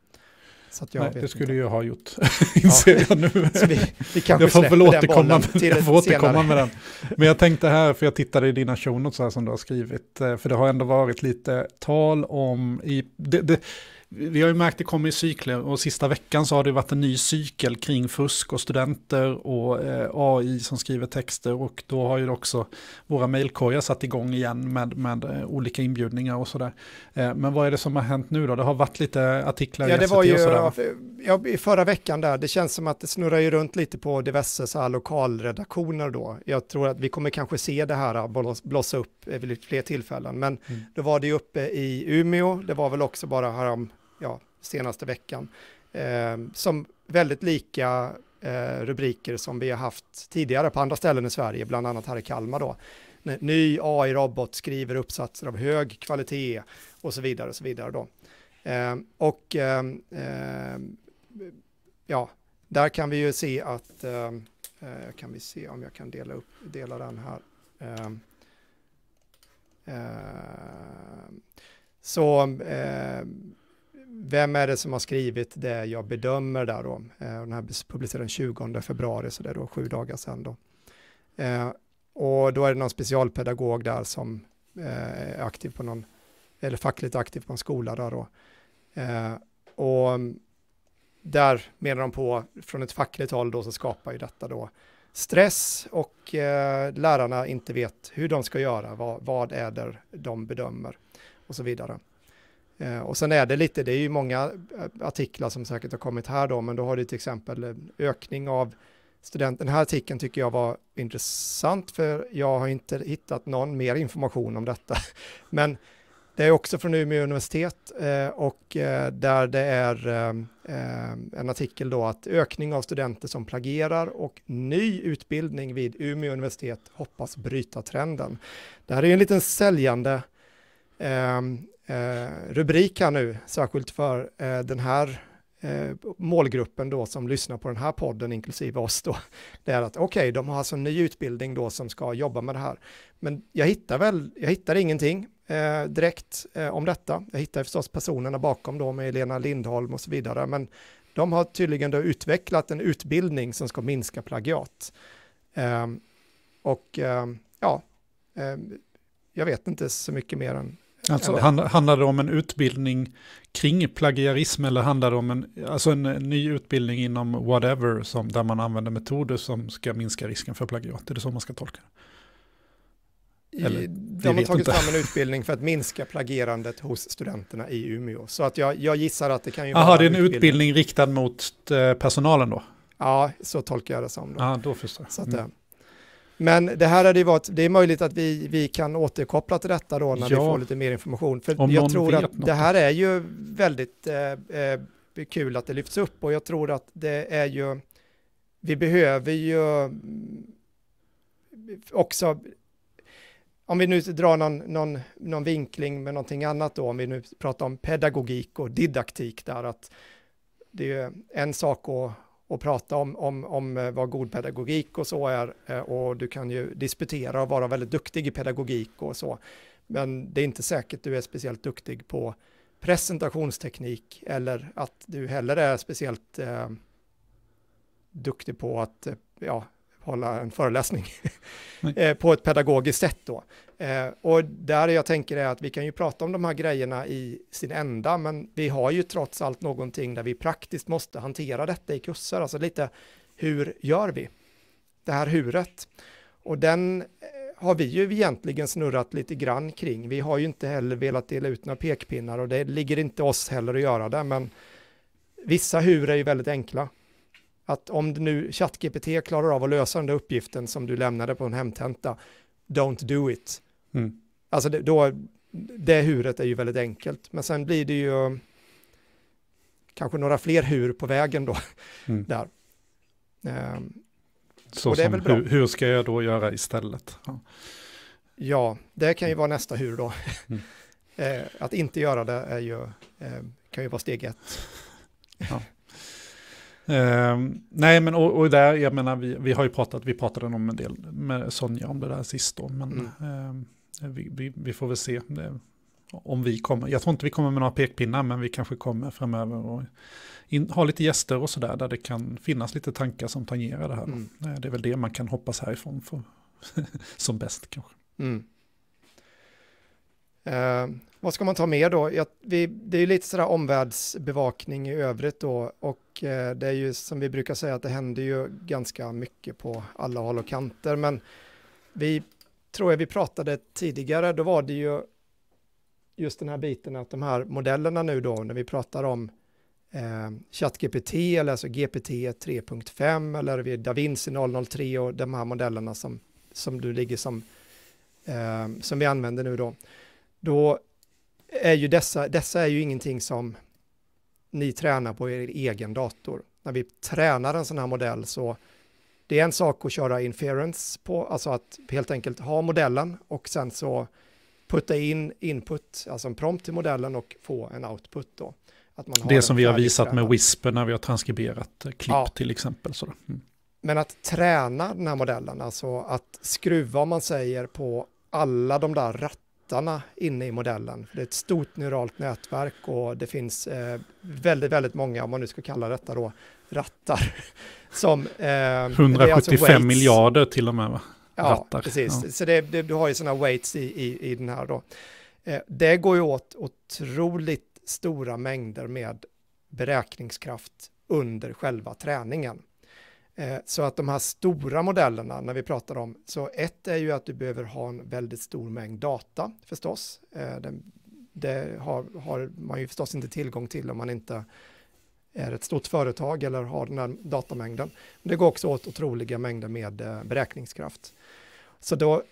Nej, det skulle inte. jag ha gjort, inser ja. jag nu. Vi, vi jag får väl återkomma, den med, jag får återkomma med den. Men jag tänkte här, för jag tittade i dina show notes här som du har skrivit, eh, för det har ändå varit lite tal om, i, det, det, vi har ju märkt att det kommer i cykler och sista veckan så har det varit en ny cykel kring fusk och studenter och eh, AI som skriver texter och då har ju också våra mejlkorgar satt igång igen med, med eh, olika inbjudningar och sådär. Eh, men vad är det som har hänt nu då? Det har varit lite artiklar ja, i SVT och sådär. Va? Ja, i förra veckan där, det känns som att det snurrar ju runt lite på diverse så här lokalredaktioner då. Jag tror att vi kommer kanske se det här blossa upp vid fler tillfällen, men mm. då var det ju uppe i Umeå, det var väl också bara här om ja, senaste veckan, eh, som väldigt lika eh, rubriker som vi har haft tidigare på andra ställen i Sverige, bland annat här i Kalmar då. Ny AI-robot skriver uppsatser av hög kvalitet och så vidare och så vidare då. Eh, och eh, eh, ja, där kan vi ju se att, eh, kan vi se om jag kan dela upp, dela den här. Så eh, vem är det som har skrivit det jag bedömer där då? Eh, den här publicerades den 20 februari, så det är då sju dagar sedan då. Eh, och då är det någon specialpedagog där som eh, är aktiv på någon, eller fackligt aktiv på en skola där då. Och mm, där menar de på, från ett fackligt håll då, så skapar ju detta då stress och eh, lärarna inte vet hur de ska göra, vad, vad är det de bedömer och så vidare. Eh, och sen är det lite, det är ju många eh, artiklar som säkert har kommit här då, men då har du till exempel eh, ökning av studenter. Den här artikeln tycker jag var intressant för jag har inte hittat någon mer information om detta. Men det är också från Umeå universitet och där det är en artikel då att ökning av studenter som plagierar och ny utbildning vid Umeå universitet hoppas bryta trenden. Det här är en liten säljande Eh, rubrik här nu, särskilt för eh, den här eh, målgruppen då som lyssnar på den här podden, inklusive oss då, det är att okej, okay, de har alltså en ny utbildning då som ska jobba med det här. Men jag hittar väl, jag hittar ingenting eh, direkt eh, om detta. Jag hittar förstås personerna bakom då med Elena Lindholm och så vidare, men de har tydligen då utvecklat en utbildning som ska minska plagiat. Eh, och ehm, ja, ehm, jag vet inte så mycket mer än, Alltså han, handlar det om en utbildning kring plagiarism eller handlar det om en, alltså en ny utbildning inom whatever som, där man använder metoder som ska minska risken för plagiat? Är det så man ska tolka det? Eller, de har tagit inte. fram en utbildning för att minska plagierandet hos studenterna i Umeå. Så att jag, jag gissar att det kan ju Aha, vara... Jaha, det är en utbildning. riktad mot eh, personalen då? Ja, så tolkar jag det som. Då. då förstår jag. Så att, mm. Eh, men det här hade ju varit, det är möjligt att vi, vi kan återkoppla till detta då när ja. vi får lite mer information. För Om jag tror att något. det här är ju väldigt eh, eh, kul att det lyfts upp och jag tror att det är ju, vi behöver ju också, om vi nu drar någon, någon, någon vinkling med någonting annat då, om vi nu pratar om pedagogik och didaktik där, att det är en sak att och prata om, om, om eh, vad god pedagogik och så är eh, och du kan ju disputera och vara väldigt duktig i pedagogik och så. Men det är inte säkert du är speciellt duktig på presentationsteknik eller att du heller är speciellt eh, duktig på att eh, ja, hålla en föreläsning eh, på ett pedagogiskt sätt då. Eh, och där jag tänker är att vi kan ju prata om de här grejerna i sin ända, men vi har ju trots allt någonting där vi praktiskt måste hantera detta i kurser, alltså lite hur gör vi? Det här huret. Och den eh, har vi ju egentligen snurrat lite grann kring. Vi har ju inte heller velat dela ut några pekpinnar och det ligger inte oss heller att göra det, men vissa hur är ju väldigt enkla. Att om nu ChatGPT klarar av att lösa den där uppgiften som du lämnade på en hemtenta, don't do it. Mm. Alltså det, då, det huret är ju väldigt enkelt, men sen blir det ju kanske några fler hur på vägen då. Mm. Där. Ehm, Så bra. hur, hur, ska jag då göra istället? Ja, ja det kan ju vara nästa hur då. Mm. ehm, att inte göra det är ju, eh, kan ju vara steg ett. Ja. Um, nej, men och, och, där, jag menar, vi, vi har ju pratat, vi pratade om en del med Sonja om det där sist då, men mm. um, vi, vi, vi, får väl se det, om vi kommer. Jag tror inte vi kommer med några pekpinnar, men vi kanske kommer framöver och in, ha lite gäster och sådär, där det kan finnas lite tankar som tangerar det här. Mm. Eh, det är väl det man kan hoppas härifrån för, som bäst kanske. Mm. Eh, vad ska man ta med då? Jag, vi, det är ju lite sådär omvärldsbevakning i övrigt då och eh, det är ju som vi brukar säga att det händer ju ganska mycket på alla håll och kanter men vi tror jag vi pratade tidigare, då var det ju just den här biten att de här modellerna nu då när vi pratar om eh, ChatGPT eller alltså GPT 3.5 eller vi DaVinci 003 och de här modellerna som, som du ligger som, eh, som vi använder nu då då är ju dessa, dessa är ju ingenting som ni tränar på er egen dator. När vi tränar en sån här modell så det är en sak att köra inference på, alltså att helt enkelt ha modellen och sen så putta in input, alltså en prompt till modellen och få en output då. det som vi har visat tränad. med Whisper när vi har transkriberat eh, klipp ja. till exempel. Så. Mm. Men att träna den här modellen, alltså att skruva om man säger på alla de där rattarna bitarna inne i modellen. det är ett stort neuralt nätverk och det finns eh, väldigt, väldigt många, om man nu ska kalla detta då, rattar. Som, eh, 175 alltså miljarder till och med va? Ja, precis. Ja. Så det, det, du har ju sådana weights i, i, i den här då. Eh, det går ju åt otroligt stora mängder med beräkningskraft under själva träningen. Eh, så att de här stora modellerna, när vi pratar om, så ett är ju att du behöver ha en väldigt stor mängd data förstås. Eh, det, det har, har, man ju förstås inte tillgång till om man inte är ett stort företag eller har den här datamängden. Men det går också åt otroliga mängder med eh, beräkningskraft. Så då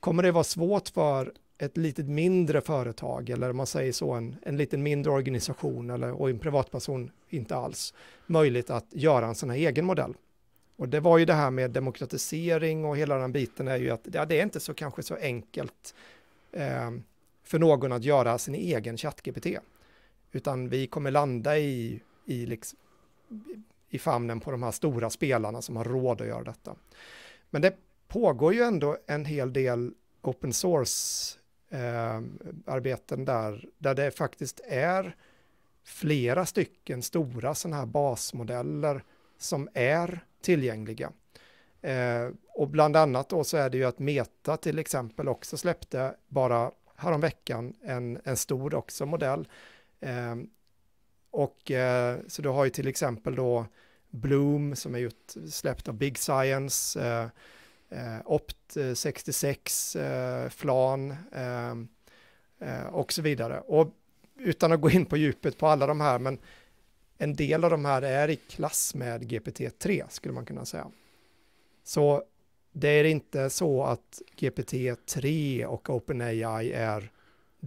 kommer det vara svårt för ett litet mindre företag eller om man säger så en, en liten mindre organisation eller, och en privatperson inte alls möjligt att göra en sån här egen modell. Och det var ju det här med demokratisering och hela den biten är ju att ja, det är inte så kanske så enkelt eh, för någon att göra sin egen ChatGPT. Utan vi kommer landa i, i, liksom, i famnen på de här stora spelarna som har råd att göra detta. Men det pågår ju ändå en hel del open source-arbeten eh, där, där det faktiskt är flera stycken stora sådana här basmodeller som är tillgängliga. Eh, och bland annat då så är det ju att Meta till exempel också släppte bara häromveckan en, en stor också modell. Eh, och eh, så du har ju till exempel då Bloom som är släppt av Big Science, eh, eh, Opt 66, eh, Flan ehm, och så vidare. Och utan att gå in på djupet på alla de här, men en del av de här är i klass med GPT-3 skulle man kunna säga. Så det är inte så att GPT-3 och OpenAI är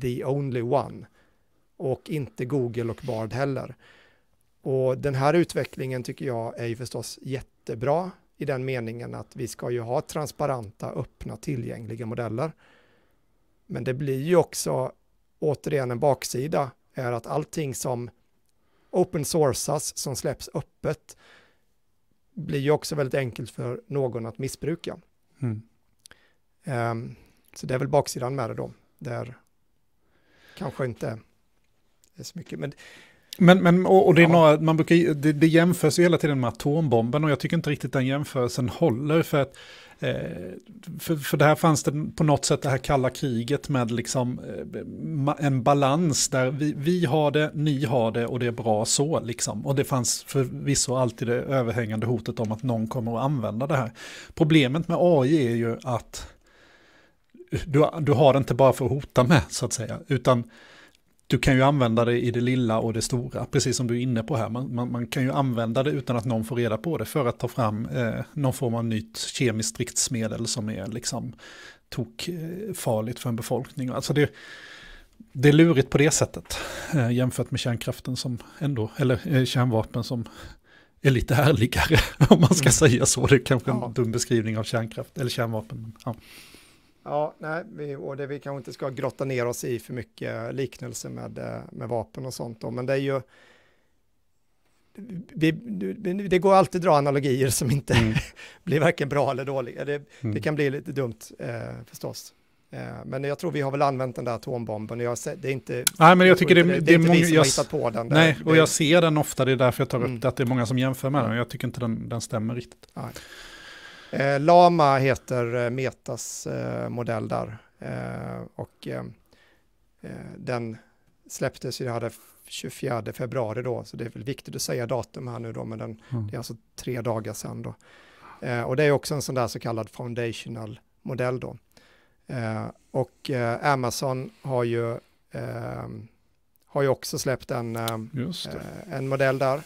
the only one och inte Google och Bard heller. Och den här utvecklingen tycker jag är ju förstås jättebra i den meningen att vi ska ju ha transparenta, öppna, tillgängliga modeller. Men det blir ju också återigen en baksida är att allting som open sourcas som släpps öppet blir ju också väldigt enkelt för någon att missbruka. Mm. Um, så det är väl baksidan med det då, där kanske inte är så mycket. Men, men, men och, och det, är ja. några, man brukar, det, det jämförs ju hela tiden med atombomben och jag tycker inte riktigt den jämförelsen håller för att Eh, för, för här fanns det på något sätt det här kalla kriget med liksom eh, en balans där vi, vi har det, ni har det och det är bra så liksom. Och det fanns förvisso alltid det överhängande hotet om att någon kommer att använda det här. Problemet med AI är ju att du, du har det inte bara för att hota med så att säga, utan du kan ju använda det i det lilla och det stora, precis som du är inne på här. Man, man, man kan ju använda det utan att någon får reda på det för att ta fram eh, någon form av nytt kemiskt stridsmedel som är liksom tokfarligt för en befolkning. Alltså det, det är lurigt på det sättet eh, jämfört med kärnkraften som ändå, eller eh, kärnvapen som är lite härligare, om man ska mm. säga så. Det är kanske ja. en dum beskrivning av kärnkraft eller kärnvapen. Ja. Ja, nej, vi, och det vi kanske inte ska grotta ner oss i för mycket liknelse med, eh, med vapen och sånt då, men det är ju vi, det går alltid att dra analogier som inte mm. blir varken bra eller dåliga. Det, mm. det kan bli lite dumt eh, förstås. Eh, men jag tror vi har väl använt den där atombomben. Jag, det är inte, nej, men jag tycker det, det, det, är inte vi som jag, har hittat på den. Där. Nej, och jag ser den ofta, det är därför jag tar upp mm. det, att det är många som jämför med den. Jag tycker inte den, den stämmer riktigt. Nej. Eh, Lama heter eh, Metas eh, modell där. Eh, och den släpptes ju, det hade 24 februari då, så det är väl viktigt att säga datum här nu då, men den, mm. det är alltså tre dagar sedan då. och det är också en sån där så kallad foundational modell då. och Amazon har ju har ju också släppt en, en modell där.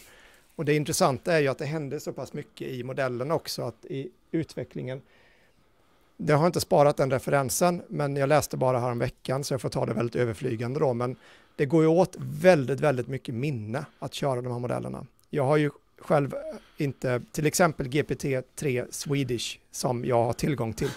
Och det intressanta är ju att det hände så pass mycket i modellen också, att i, utvecklingen. Jag har inte sparat den referensen, men jag läste bara här veckan så jag får ta det väldigt överflygande då, men det går ju åt väldigt, väldigt mycket minne att köra de här modellerna. Jag har ju själv inte, till exempel GPT-3 Swedish som jag har tillgång till.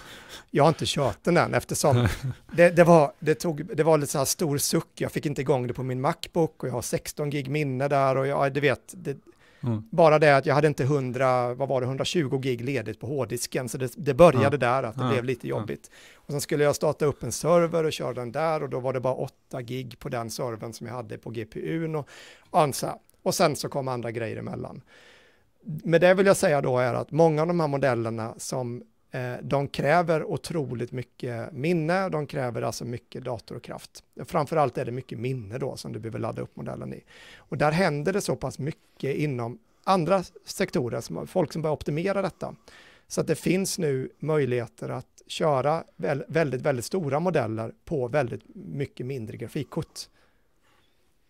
Jag har inte kört den än eftersom det, det, var, det, tog, det var lite så här stor suck, jag fick inte igång det på min Macbook och jag har 16 gig minne där och jag, du vet, det, Mm. Bara det att jag hade inte 100, vad var det, 120 gig ledigt på hårddisken, så det, det började mm. där att det mm. blev lite jobbigt. Och sen skulle jag starta upp en server och köra den där och då var det bara 8 gig på den servern som jag hade på GPUn och ansa. Och sen så kom andra grejer emellan. Med det vill jag säga då är att många av de här modellerna som Eh, de kräver otroligt mycket minne, de kräver alltså mycket dator och kraft. Framförallt är det mycket minne då som du behöver ladda upp modellen i. Och där händer det så pass mycket inom andra sektorer, som folk som börjar optimera detta. Så att det finns nu möjligheter att köra väldigt, väldigt stora modeller på väldigt mycket mindre grafikkort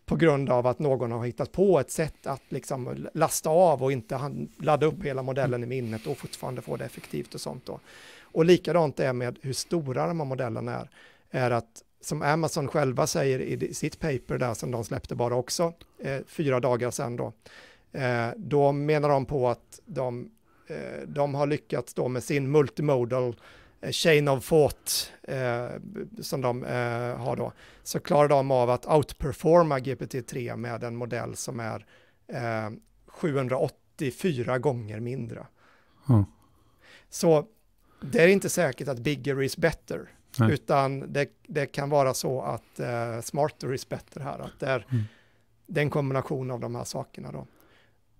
på grund av att någon har hittat på ett sätt att liksom lasta av och inte ladda upp hela modellen i minnet och fortfarande få det effektivt och sånt då. Och likadant är med hur stora de här modellerna är, är att som Amazon själva säger i sitt paper där som de släppte bara också, eh, fyra dagar sedan då, eh, då menar de på att de, eh, de har lyckats då med sin multimodal Chain eh, of Thought eh, som de eh, har då, så klarar de av att outperforma GPT-3 med en modell som är eh, 784 gånger mindre. Mm. Så det är inte säkert att bigger is better, Nej. utan det, det, kan vara så att eh, smarter is better här, att det är, mm. det är en kombination av de här sakerna då.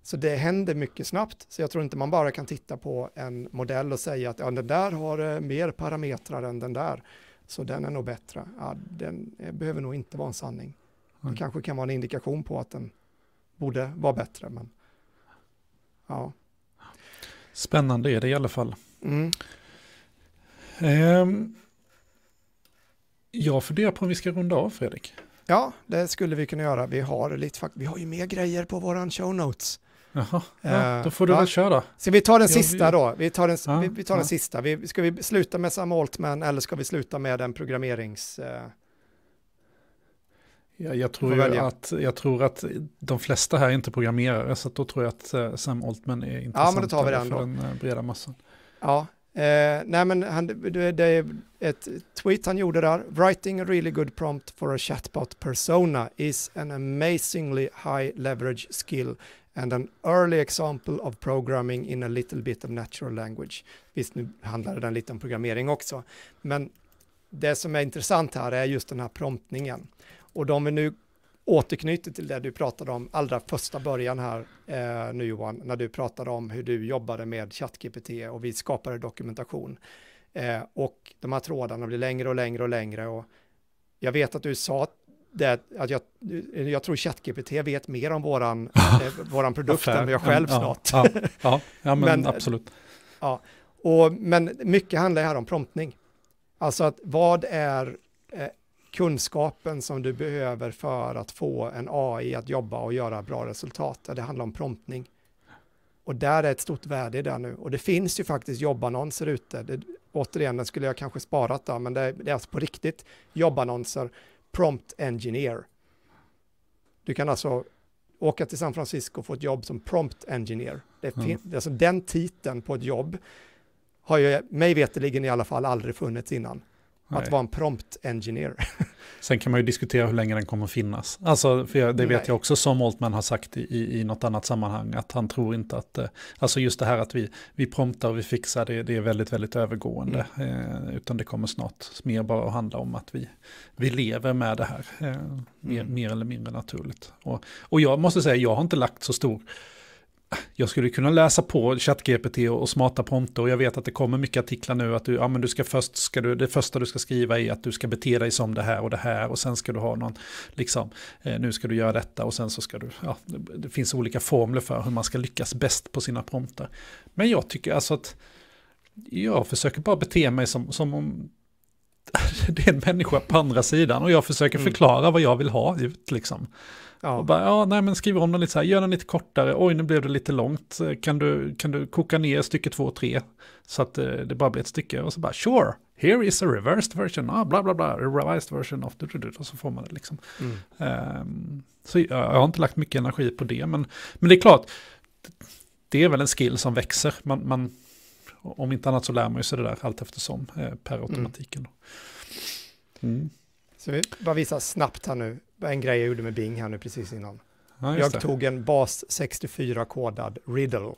Så det händer mycket snabbt, så jag tror inte man bara kan titta på en modell och säga att ja, den där har eh, mer parametrar än den där, så den är nog bättre. Ja, den eh, behöver nog inte vara en sanning. Det mm. kanske kan vara en indikation på att den borde vara bättre, men ja. Spännande är det i alla fall. Mm. Ehm, jag funderar på om vi ska runda av, Fredrik. Ja, det skulle vi kunna göra. Vi har, lite, vi har ju mer grejer på våran show notes. Jaha, ja, eh, då får du ja. väl köra. Ska vi ta den sista då? Vi tar den, ja, vi, vi, tar den sista. Vi, ska vi sluta med Sam Altman eller ska vi sluta med en programmerings... Eh... Ja, jag, tror ju att, jag tror att de flesta här är inte programmerare, så då tror jag att eh, Sam Altman är intressant ja, men då tar vi den för då. den eh, breda massan. Ja, Eh, nej men han, det är ett tweet han gjorde där. Writing a really good prompt for a chatbot persona is an amazingly high leverage skill and an early example of programming in a little bit of natural language. Visst, nu handlar den lite om programmering också, men det som är intressant här är just den här promptningen. Och de är nu återknyter till det du pratade om allra första början här eh, nu Johan, när du pratade om hur du jobbade med ChatGPT och vi skapade dokumentation. Eh, och de här trådarna blir längre och längre och längre och jag vet att du sa det, att jag, jag tror ChatGPT vet mer om våran, eh, våran produkt än jag själv ja, snart. Ja, ja, ja men, men, eh, absolut. Ja, och, men mycket handlar här om promptning. Alltså att vad är eh, kunskapen som du behöver för att få en AI att jobba och göra bra resultat? Det handlar om promptning. Och där är ett stort värde i det nu. Och det finns ju faktiskt jobbannonser ute. Det, återigen, den skulle jag kanske sparat där, men det, det är alltså på riktigt jobbannonser prompt engineer. Du kan alltså åka till San Francisco och få ett jobb som prompt engineer. Det mm. alltså den titeln på ett jobb har ju mig veterligen i alla fall aldrig funnits innan. Att vara en prompt engineer. Sen kan man ju diskutera hur länge den kommer att finnas. Alltså, för det vet Nej. jag också som Altman har sagt i, i, något annat sammanhang, att han tror inte att, eh, alltså just det här att vi, vi promptar och vi fixar, det, det är väldigt, väldigt övergående. Mm. Eh, utan det kommer snart mer bara att handla om att vi, vi lever med det här, eh, mer, mm. mer, eller mindre naturligt. Och, och jag måste säga, jag har inte lagt så stor jag skulle kunna läsa på ChatGPT och, smarta prompter och jag vet att det kommer mycket artiklar nu att du, ja, men du ska först, ska du, det första du ska skriva är att du ska bete dig som det här och det här och sen ska du ha någon, liksom, eh, nu ska du göra detta och sen så ska du, ja, det, det finns olika formler för hur man ska lyckas bäst på sina prompter. Men jag tycker alltså att jag försöker bara bete mig som, som om det är en människa på andra sidan och jag försöker mm. förklara mm. vad jag vill ha ut liksom. Ja. Och bara, ja, nej men skriv om den lite så här, gör den lite kortare, oj nu blev det lite långt, eh, kan du, kan du koka ner stycke två och tre så att eh, det bara blir ett stycke och så bara sure, here is a reversed version, ah, bla bla bla, revised version of, och så får man det liksom. Mm. Um, så jag, jag har inte lagt mycket energi på det, men, men det är klart, det är väl en skill som växer, man, man om inte annat så lär man ju sig det där allt eftersom eh, per mm. automatiken. Mm. Mm. Så vi bara visar snabbt här nu, en grej jag gjorde med Bing här nu precis innan. Ja, jag tog en bas 64-kodad riddle.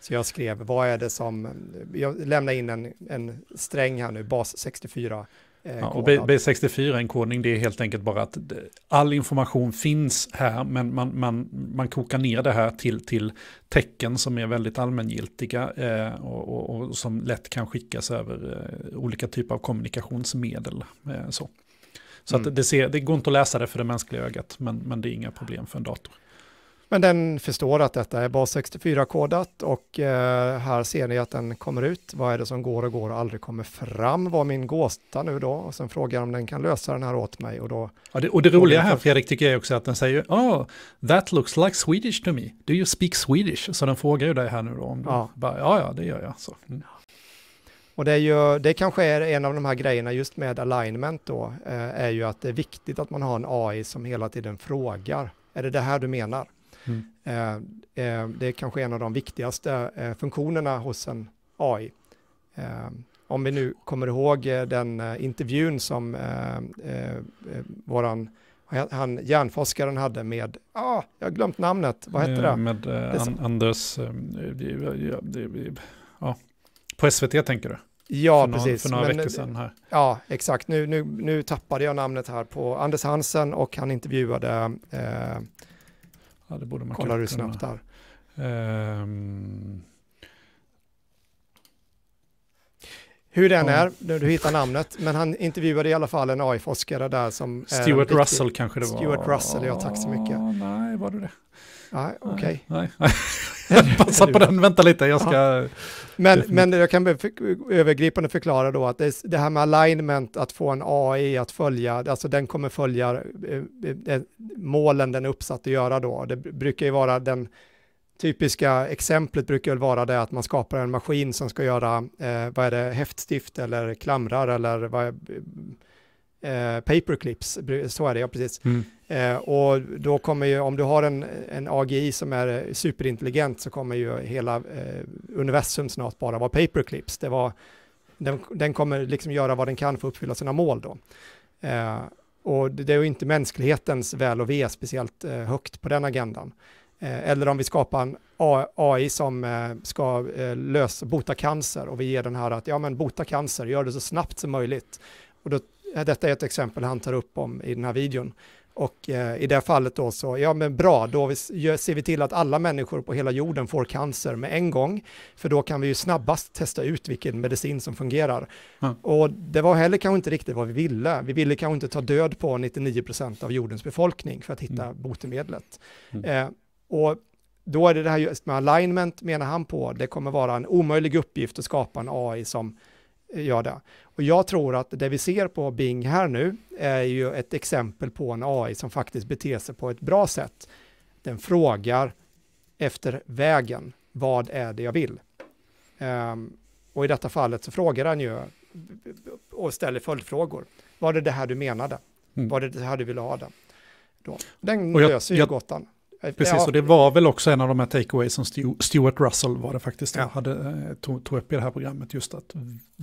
Så jag skrev, vad är det som, jag lämnar in en, en sträng här nu, bas 64. Eh, ja, och B64-enkodning det är helt enkelt bara att all information finns här men man, man, man kokar ner det här till, till tecken som är väldigt allmängiltiga eh, och, och, och, som lätt kan skickas över eh, olika typer av kommunikationsmedel. Eh, så. Så mm. att det, ser, det går inte att läsa det för det mänskliga ögat, men, men det är inga problem för en dator. Men den förstår att detta är BAS64-kodat och eh, här ser ni att den kommer ut. Vad är det som går och går och aldrig kommer fram? Var min gåsta nu då? Och sen frågar jag om den kan lösa den här åt mig. Och, då, ja, det, och det roliga här Fredrik tycker jag också att den säger oh, that looks like Swedish to me. Do you speak Swedish? Så den frågar ju dig här nu då. Om ja. Bara, ja, ja, det gör jag. Så. Mm. Och det, ju, det, kanske är en av de här grejerna just med alignment då, eh, är ju att det är viktigt att man har en AI som hela tiden frågar, är det det här du menar? Mm. Eh, eh, det är kanske en av de viktigaste funktionerna hos en AI. om vi nu kommer ihåg den intervjun som våran han, hjärnforskaren hade med, ah, jag har glömt namnet, vad hette det? Med eh, Anders, ja, på SVT tänker du? Ja, för någon, precis. För några Men, veckor sedan här. Ja, exakt. Nu, nu, nu tappade jag namnet här på Anders Hansen och han intervjuade... Eh, ja, det borde man kollar du snabbt där? Um... Ehm, Hur den är, du, du hittar namnet, men han intervjuade i alla fall en AI-forskare där som... Stuart eh, Russell kanske det var. Stuart Russell, ja tack så mycket. Nej, var det det? Nej, okej. Okay. Nej, nej. passa på den, vänta lite, jag ska... Men, men jag kan för, övergripande förklara då att det, det, här med alignment, att få en AI att följa, alltså den kommer följa eh, eh, eh, målen den är uppsatt att göra då. Det brukar ju vara den typiska exemplet brukar väl vara det att man skapar en maskin som ska göra, eh, vad är det, häftstift eller klamrar eller vad är, eh, paperclips, så är det, ja precis. Mm. Eh, och då kommer ju, om du har en, en AGI som är eh, superintelligent så kommer ju hela eh, universum snart bara vara paperclips. Det var, den, den, kommer liksom göra vad den kan för att uppfylla sina mål då. Eh, och det, det är ju inte mänsklighetens väl och ve speciellt eh, högt på den agendan. Eh, eller om vi skapar en AI som ska lösa, bota cancer och vi ger den här att ja men bota cancer, gör det så snabbt som möjligt. Och då, detta är ett exempel han tar upp om i den här videon och eh, i det fallet då så, ja men bra, då vi, ser vi till att alla människor på hela jorden får cancer med en gång, för då kan vi ju snabbast testa ut vilken medicin som fungerar. Mm. Och det var heller kanske inte riktigt vad vi ville. Vi ville kanske inte ta död på 99% av jordens befolkning för att hitta mm. botemedlet. Mm. Eh, och då är det det här just med alignment, menar han på, det kommer vara en omöjlig uppgift att skapa en AI som gör det. Och jag tror att det vi ser på Bing här nu är ju ett exempel på en AI som faktiskt beter sig på ett bra sätt. Den frågar efter vägen. Vad är det jag vill? Um, och i detta fallet så frågar den ju och ställer följdfrågor. Var det det här du menade? Mm. Var det det här du ville ha det? Då. Den jag, löser ju jag, gåtan. Precis, ja. och det var väl också en av de här takeaways som Stuart Russell var det faktiskt, ja. hade, eh, tog, tog upp i det här programmet, just att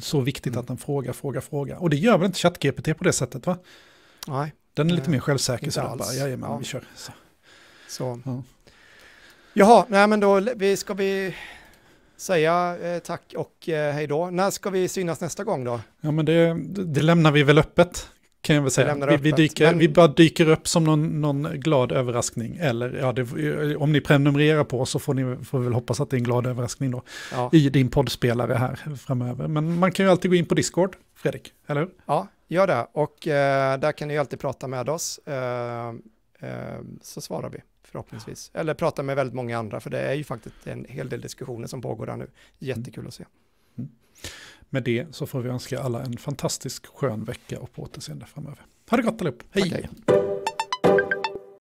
så viktigt mm. att den frågar, frågar, frågar. Och det gör väl inte ChatGPT på det sättet va? Nej. Den är lite mer självsäker, inte så alls. bara, jajamän, ja. vi kör. Så. så. Ja. Jaha, nej men då ska vi säga eh, tack och eh, hej då. När ska vi synas nästa gång då? Ja men det, det lämnar vi väl öppet kan jag väl säga. Vi, vi, dyker, men... vi bara dyker upp som någon, någon glad överraskning. Eller ja, det, om ni prenumererar på oss så får ni får väl hoppas att det är en glad överraskning då. Ja. I din poddspelare här framöver. Men man kan ju alltid gå in på Discord, Fredrik, eller hur? Ja, gör det. Och eh, där kan ni ju alltid prata med oss. Eh, eh, så svarar vi förhoppningsvis. Ja. Eller prata med väldigt många andra, för det är ju faktiskt en hel del diskussioner som pågår där nu. Jättekul mm. att se. Mm. Med det så får vi önska alla en fantastisk skön vecka och på återseende framöver. Ha det gott allihop, hej! Tack,